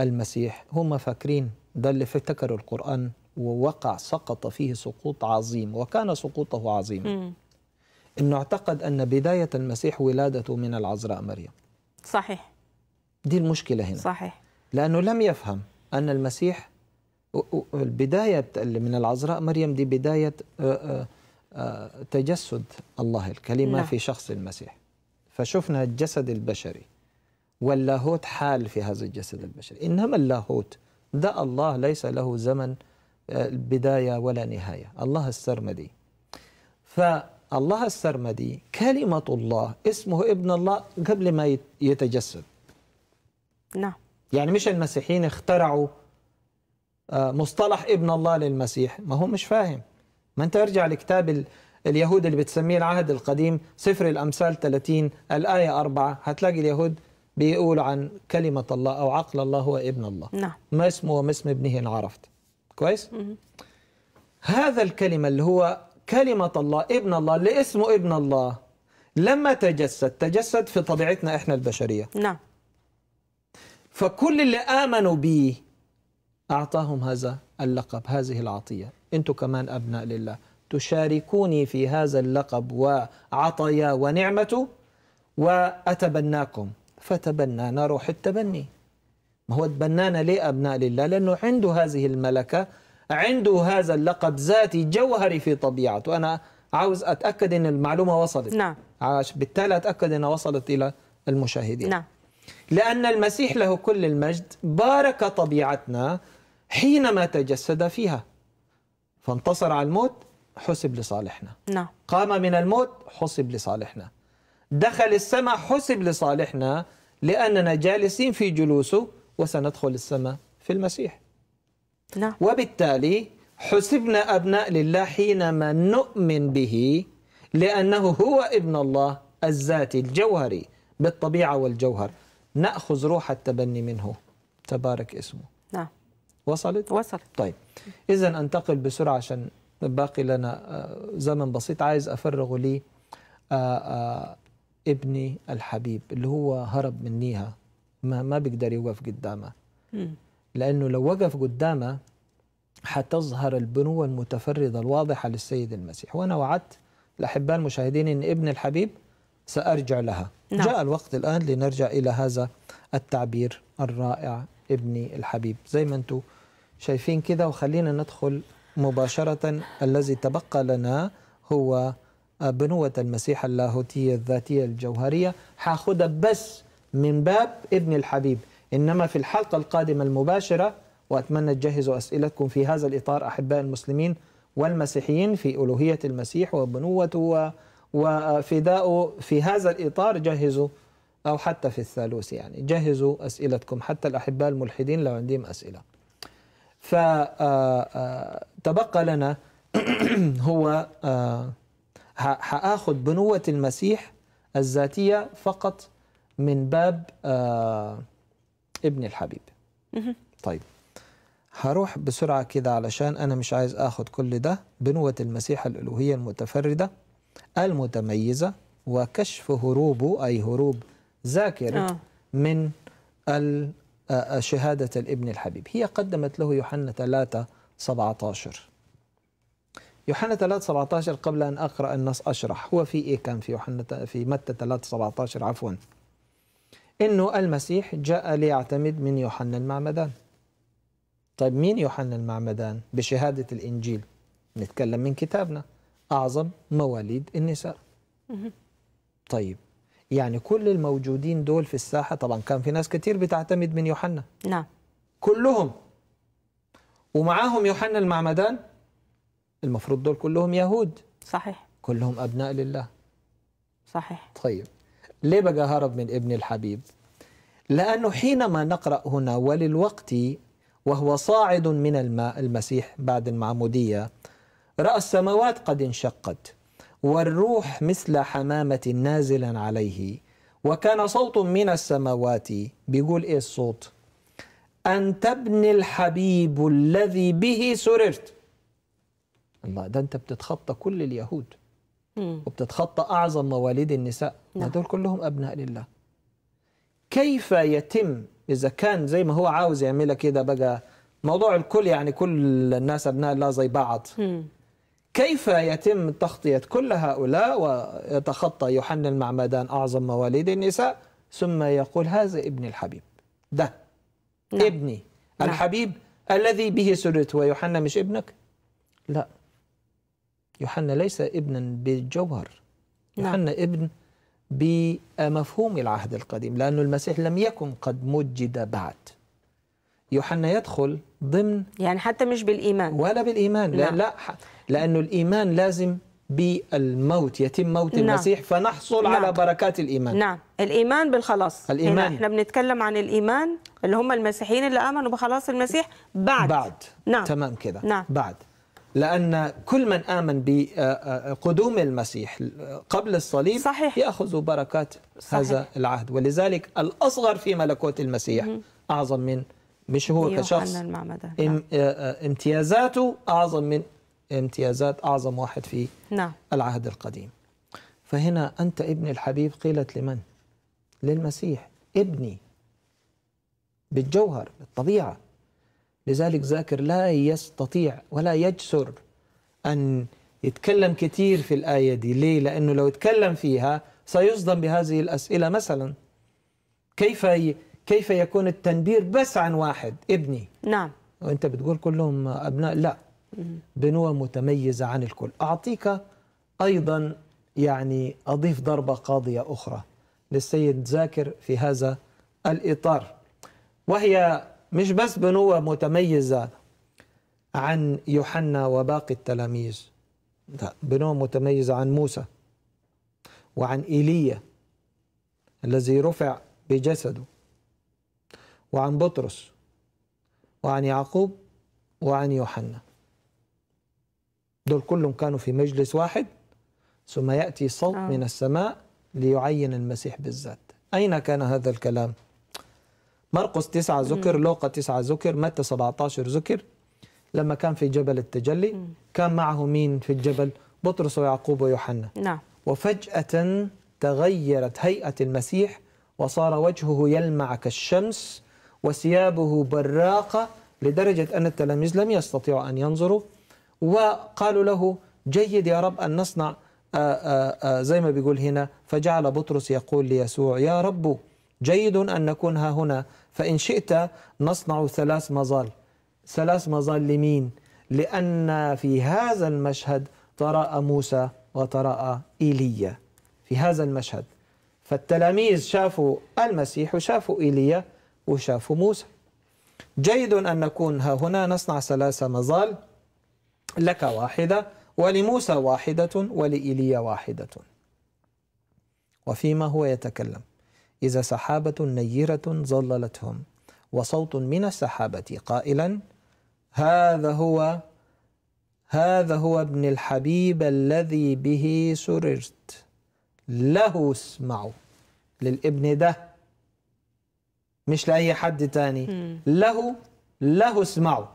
المسيح هم فاكرين ده اللي افتكروا القرآن ووقع سقط فيه سقوط عظيم وكان سقوطه عظيما انه اعتقد ان بدايه المسيح ولادته من العذراء مريم صحيح دي المشكله هنا صحيح لانه لم يفهم ان المسيح البداية من العذراء مريم دي بدايه آه، آه، آه، تجسد الله الكلمه لا. نعم. في شخص المسيح فشفنا الجسد البشري واللاهوت حال في هذا الجسد البشري إنما اللاهوت ده الله ليس له زمن آه، بداية ولا نهاية الله السرمدي فالله السرمدي كلمة الله اسمه ابن الله قبل ما يتجسد نعم يعني مش المسيحيين اخترعوا آه، مصطلح ابن الله للمسيح ما هو مش فاهم ما انت ارجع لكتاب اليهود اللي بتسميه العهد القديم سفر الأمثال 30 الآية 4 هتلاقي اليهود بيقول عن كلمة الله أو عقل الله هو ابن الله نعم ما اسمه وما اسم ابنه إن عرفت كويس؟ -م. هذا الكلمة اللي هو كلمة الله ابن الله اللي اسمه ابن الله لما تجسد تجسد في طبيعتنا إحنا البشرية نعم فكل اللي آمنوا به أعطاهم هذا اللقب هذه العطية أنتم كمان أبناء لله تشاركوني في هذا اللقب وعطايا ونعمته وأتبناكم فتبنانا روح التبني ما هو تبنانا ليه أبناء لله لأنه عنده هذه الملكة عنده هذا اللقب ذاتي جوهري في طبيعته أنا عاوز أتأكد أن المعلومة وصلت نعم بالتالي أتأكد أنها وصلت إلى المشاهدين نعم لأن المسيح له كل المجد بارك طبيعتنا حينما تجسد فيها فانتصر على الموت حسب لصالحنا نعم قام من الموت حسب لصالحنا دخل السماء حسب لصالحنا لأننا جالسين في جلوسه وسندخل السماء في المسيح نعم. وبالتالي حسبنا أبناء لله حينما نؤمن به لأنه هو ابن الله الذاتي الجوهري بالطبيعة والجوهر نأخذ روح التبني منه تبارك اسمه نعم وصلت؟ وصلت طيب إذا أنتقل بسرعة عشان باقي لنا آه، زمن بسيط عايز أفرغ لي آه، آه، ابني الحبيب اللي هو هرب منيها ما ما بيقدر يوقف قدامها لانه لو وقف قدامها حتظهر البنوه المتفرده الواضحه للسيد المسيح وانا وعدت الاحباء المشاهدين ان ابن الحبيب سارجع لها نعم. جاء الوقت الان لنرجع الى هذا التعبير الرائع ابني الحبيب زي ما انتم شايفين كده وخلينا ندخل مباشره الذي تبقى لنا هو بنوة المسيح اللاهوتية الذاتية الجوهرية حاخدها بس من باب ابن الحبيب إنما في الحلقة القادمة المباشرة وأتمنى تجهزوا أسئلتكم في هذا الإطار أحباء المسلمين والمسيحيين في ألوهية المسيح وبنوته وفدائه في هذا الإطار جهزوا أو حتى في الثالوث يعني جهزوا أسئلتكم حتى الأحباء الملحدين لو عندهم أسئلة فتبقى آه، آه، لنا هو آه، هاخد بنوه المسيح الذاتيه فقط من باب آه ابن الحبيب طيب هروح بسرعة كده علشان أنا مش عايز آخد كل ده بنوة المسيح الألوهية المتفردة المتميزة وكشف هروبه أي هروب ذاكر آه. من آه، شهادة الابن الحبيب هي قدمت له يوحنا 3 17 يوحنا 3 17 قبل أن أقرأ النص أشرح هو في إيه كان في يوحنا في متى 3 17 عفوا إنه المسيح جاء ليعتمد من يوحنا المعمدان طيب مين يوحنا المعمدان بشهادة الإنجيل نتكلم من كتابنا أعظم مواليد النساء طيب يعني كل الموجودين دول في الساحة طبعا كان في ناس كتير بتعتمد من يوحنا نعم كلهم ومعاهم يوحنا المعمدان المفروض دول كلهم يهود صحيح كلهم أبناء لله صحيح طيب ليه بقى هرب من ابن الحبيب لأنه حينما نقرأ هنا وللوقت وهو صاعد من الماء المسيح بعد المعمودية رأى السماوات قد انشقت والروح مثل حمامة نازلا عليه وكان صوت من السماوات بيقول إيه الصوت أن تبني الحبيب الذي به سررت الله ده انت بتتخطى كل اليهود مم. وبتتخطى اعظم مواليد النساء نعم. هذول كلهم ابناء لله كيف يتم اذا كان زي ما هو عاوز يعملها كده بقى موضوع الكل يعني كل الناس ابناء الله زي بعض مم. كيف يتم تغطيه كل هؤلاء ويتخطى يوحنا المعمدان اعظم مواليد النساء ثم يقول هذا ابني الحبيب ده نعم. ابني نعم. الحبيب الذي به سرت ويوحنا مش ابنك لا يوحنا ليس ابنا بالجوهر نعم. يوحنا ابن بمفهوم العهد القديم لأن المسيح لم يكن قد مجد بعد يوحنا يدخل ضمن يعني حتى مش بالإيمان ولا بالإيمان لا, نعم. لا لأنه الإيمان لازم بالموت يتم موت نعم. المسيح فنحصل نعم. على بركات الايمان نعم الايمان بالخلاص الايمان احنا بنتكلم عن الايمان اللي هم المسيحيين اللي امنوا بخلاص المسيح بعد بعد نعم تمام كده نعم. بعد لأن كل من آمن بقدوم آه، آه، آه، المسيح قبل الصليب صحيح. يأخذ بركات صحيح. هذا العهد ولذلك الأصغر في ملكوت المسيح مم. أعظم من مش هو أيوة، كشخص نعم. امتيازاته أعظم من امتيازات أعظم واحد في نعم. العهد القديم فهنا أنت ابن الحبيب قيلت لمن؟ للمسيح ابني بالجوهر بالطبيعة لذلك زاكر لا يستطيع ولا يجسر أن يتكلم كثير في الآية دي ليه؟ لأنه لو تكلم فيها سيصدم بهذه الأسئلة مثلا كيف كيف يكون التنبير بس عن واحد ابني نعم وانت بتقول كلهم أبناء لا بنوة متميزة عن الكل أعطيك أيضا يعني أضيف ضربة قاضية أخرى للسيد زاكر في هذا الإطار وهي مش بس بنوة متميزة عن يوحنا وباقي التلاميذ لا بنوة متميزة عن موسى وعن ايليا الذي رفع بجسده وعن بطرس وعن يعقوب وعن يوحنا دول كلهم كانوا في مجلس واحد ثم ياتي صوت آه. من السماء ليعين المسيح بالذات اين كان هذا الكلام مرقس 9 ذكر لوقا 9 ذكر متى 17 ذكر لما كان في جبل التجلي كان معه مين في الجبل بطرس ويعقوب ويوحنا نعم وفجأة تغيرت هيئة المسيح وصار وجهه يلمع كالشمس وثيابه براقة لدرجة أن التلاميذ لم يستطيعوا أن ينظروا وقالوا له جيد يا رب أن نصنع آآ آه، آآ آه، آه، زي ما بيقول هنا فجعل بطرس يقول ليسوع يا رب جيد أن نكون ها هنا فإن شئت نصنع ثلاث مظال ثلاث مظال لمين لأن في هذا المشهد تراءى موسى وتراءى إيليا في هذا المشهد فالتلاميذ شافوا المسيح وشافوا إيليا وشافوا موسى جيد أن نكون ها هنا نصنع ثلاث مظال لك واحدة ولموسى واحدة ولإيليا واحدة وفيما هو يتكلم إذا سحابة نيرة ظللتهم وصوت من السحابة قائلا هذا هو هذا هو ابن الحبيب الذي به سررت له اسمعوا للابن ده مش لأي حد تاني له له اسمعوا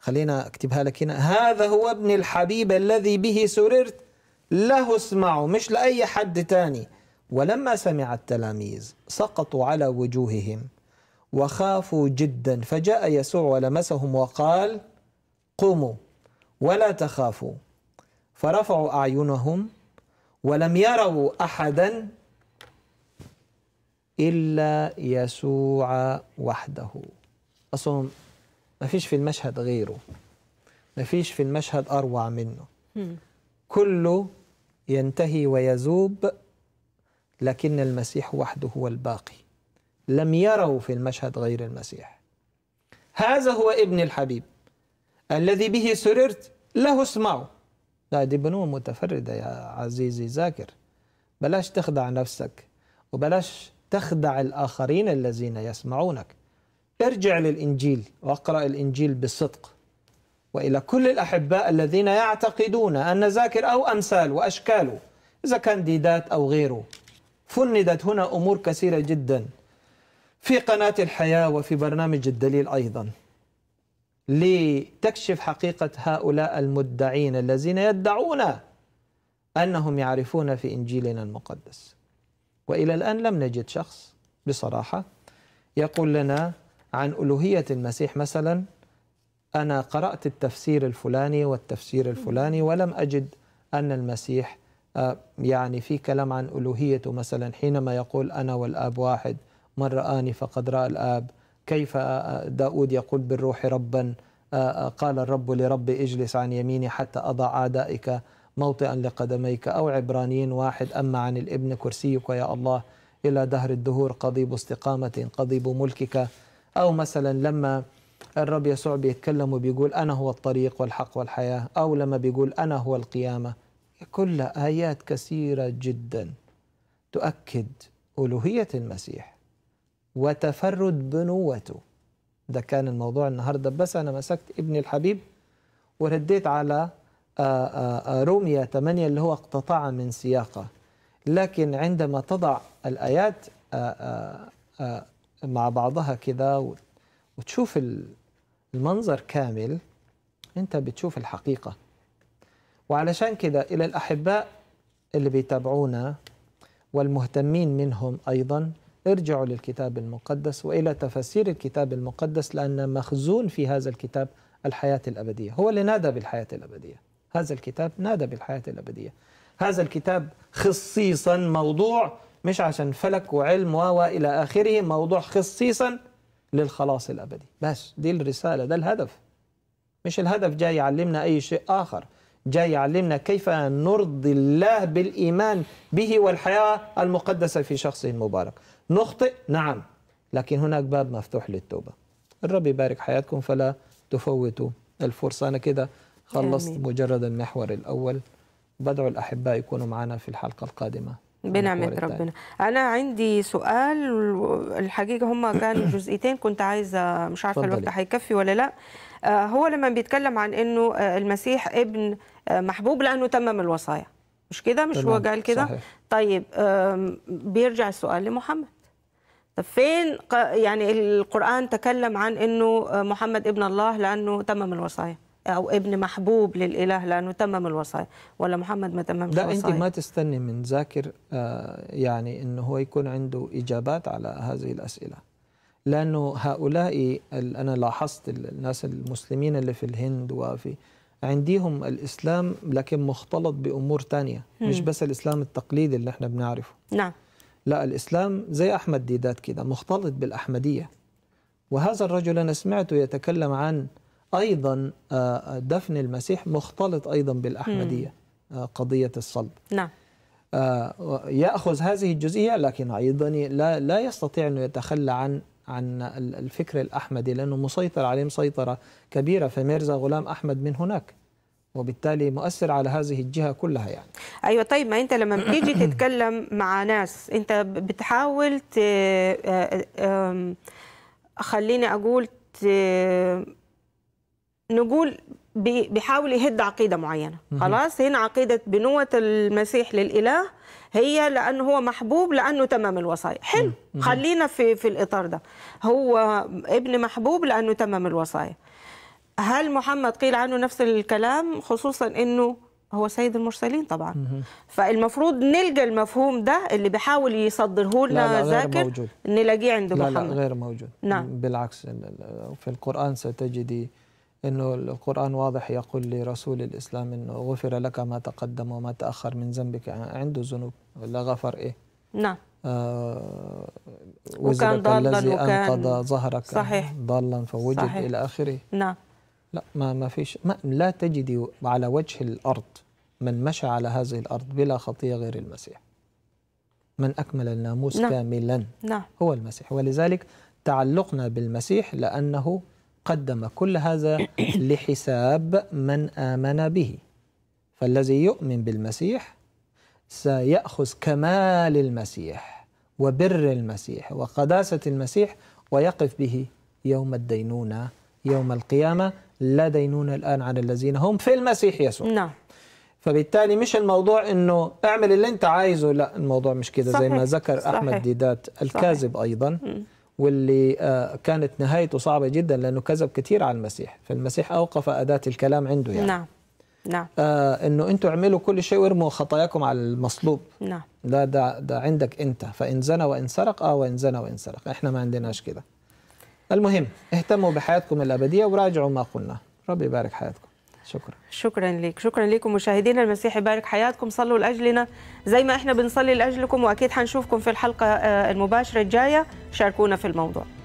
خلينا اكتبها لك هنا هذا هو ابن الحبيب الذي به سررت له اسمعوا مش لأي حد تاني ولما سمع التلاميذ سقطوا على وجوههم وخافوا جدا فجاء يسوع ولمسهم وقال قوموا ولا تخافوا فرفعوا اعينهم ولم يروا احدا الا يسوع وحده اصلا ما فيش في المشهد غيره ما فيش في المشهد اروع منه كله ينتهي ويذوب لكن المسيح وحده هو الباقي لم يروا في المشهد غير المسيح هذا هو ابن الحبيب الذي به سررت له اسمعوا لا دي بنوة متفردة يا عزيزي ذاكر بلاش تخدع نفسك وبلاش تخدع الآخرين الذين يسمعونك ارجع للإنجيل واقرأ الإنجيل بصدق وإلى كل الأحباء الذين يعتقدون أن ذاكر أو أمثال وأشكاله إذا كان ديدات أو غيره فندت هنا أمور كثيرة جدا في قناة الحياة وفي برنامج الدليل أيضا لتكشف حقيقة هؤلاء المدعين الذين يدعون أنهم يعرفون في إنجيلنا المقدس وإلى الآن لم نجد شخص بصراحة يقول لنا عن ألوهية المسيح مثلا أنا قرأت التفسير الفلاني والتفسير الفلاني ولم أجد أن المسيح آه، يعني في كلام عن ألوهيته مثلا حينما يقول أنا والآب واحد من رآني فقد رأى الآب كيف آه، آه، داود يقول بالروح ربا قال الرب لرب اجلس عن يميني حتى أضع أعدائك موطئا لقدميك أو عبرانيين واحد أما عن الابن كرسيك يا الله إلى دهر الدهور قضيب استقامة قضيب ملكك أو مثلا لما الرب يسوع بيتكلم وبيقول أنا هو الطريق والحق والحياة أو لما بيقول أنا هو القيامة كلها آيات كثيرة جدا تؤكد ألوهية المسيح وتفرد بنوته ده كان الموضوع النهاردة بس أنا مسكت ابني الحبيب ورديت على آه، آه، آه، روميا 8 اللي هو اقتطع من سياقه لكن عندما تضع الآيات مع بعضها كده وتشوف المنظر كامل أنت بتشوف الحقيقة وعلشان كده إلى الأحباء اللي بيتابعونا والمهتمين منهم أيضا ارجعوا للكتاب المقدس وإلى تفسير الكتاب المقدس لأن مخزون في هذا الكتاب الحياة الأبدية هو اللي نادى بالحياة الأبدية هذا الكتاب نادى بالحياة الأبدية هذا الكتاب خصيصا موضوع مش عشان فلك وعلم و إلى آخره موضوع خصيصا للخلاص الأبدي بس دي الرسالة ده الهدف مش الهدف جاي يعلمنا أي شيء آخر جاي يعلمنا كيف نرضي الله بالإيمان به والحياة المقدسة في شخصه المبارك نخطئ نعم لكن هناك باب مفتوح للتوبة الرب يبارك حياتكم فلا تفوتوا الفرصة أنا كده خلصت آمين. مجرد المحور الأول بدعو الأحباء يكونوا معنا في الحلقة القادمة بنعمة ربنا أنا عندي سؤال الحقيقة هم كانوا جزئيتين كنت عايزة مش عارفة الوقت هيكفي ولا لأ آه، هو لما بيتكلم عن انه آه، المسيح ابن آه، محبوب لانه تمم الوصايا مش كده مش هو قال كده طيب بيرجع السؤال لمحمد طب فين يعني القران تكلم عن انه محمد ابن الله لانه تمم الوصايا او ابن محبوب للاله لانه تمم الوصايا ولا محمد ما تممش لا انت ما تستني من ذاكر يعني انه هو يكون عنده اجابات على هذه الاسئله لانه هؤلاء انا لاحظت الناس المسلمين اللي في الهند وفي عنديهم الاسلام لكن مختلط بامور تانية مم. مش بس الاسلام التقليدي اللي احنا بنعرفه نعم لا الاسلام زي احمد ديدات كده مختلط بالاحمديه وهذا الرجل انا سمعته يتكلم عن ايضا آه، آه، دفن المسيح مختلط ايضا بالاحمديه مم. آه، قضيه الصلب نعم ياخذ هذه الجزئيه لكن ايضا لا لا يستطيع انه يتخلى عن عن الفكر الأحمدي لأنه مسيطر عليه مسيطرة كبيرة فميرزا غلام أحمد من هناك وبالتالي مؤثر على هذه الجهة كلها يعني أيوة طيب ما أنت لما بتيجي تتكلم مع ناس أنت بتحاول آه، خليني أقول نقول بيحاول يهد عقيدة معينة خلاص هنا عقيدة بنوة المسيح للإله هي لانه هو محبوب لانه تمام الوصايا حلو خلينا في في الاطار ده هو ابن محبوب لانه تمام الوصايا هل محمد قيل عنه نفس الكلام خصوصا انه هو سيد المرسلين طبعا فالمفروض نلقى المفهوم ده اللي بيحاول يصدره لنا ذاكر نلاقيه عند لا محمد لا غير موجود نعم بالعكس في القران ستجدي انه القران واضح يقول لرسول الاسلام انه غفر لك ما تقدم وما تاخر من ذنبك عنده ذنوب لا غفر ايه نعم آه ضالا الذي انقض ظهرك صحيح ضالا فوجد صحيح. الى اخره نعم لا ما ما فيش ما لا تجد على وجه الارض من مشى على هذه الارض بلا خطيه غير المسيح من اكمل الناموس نعم. كاملا نعم. هو المسيح ولذلك تعلقنا بالمسيح لانه قدم كل هذا لحساب من آمن به فالذي يؤمن بالمسيح سيأخذ كمال المسيح وبر المسيح وقداسة المسيح ويقف به يوم الدينونة يوم القيامة لا دينونة الآن على الذين هم في المسيح يسوع نعم فبالتالي مش الموضوع انه اعمل اللي انت عايزه لا الموضوع مش كده زي ما ذكر صحيح. احمد ديدات الكاذب صحيح. ايضا م. واللي آه، كانت نهايته صعبة جدا لأنه كذب كثير على المسيح فالمسيح أوقف أداة الكلام عنده يعني نعم نعم آه انه انتوا اعملوا كل شيء وارموا خطاياكم على المصلوب نعم ده ده ده عندك انت فان زنى وان سرق اه وان زنى وان سرق احنا ما عندناش كده المهم اهتموا بحياتكم الابديه وراجعوا ما قلنا ربي يبارك حياتكم شكرا شكرا لك شكرا لكم مشاهدينا المسيح يبارك حياتكم صلوا لاجلنا زي ما احنا بنصلي لاجلكم واكيد حنشوفكم في الحلقه آه، المباشره الجايه شاركونا في الموضوع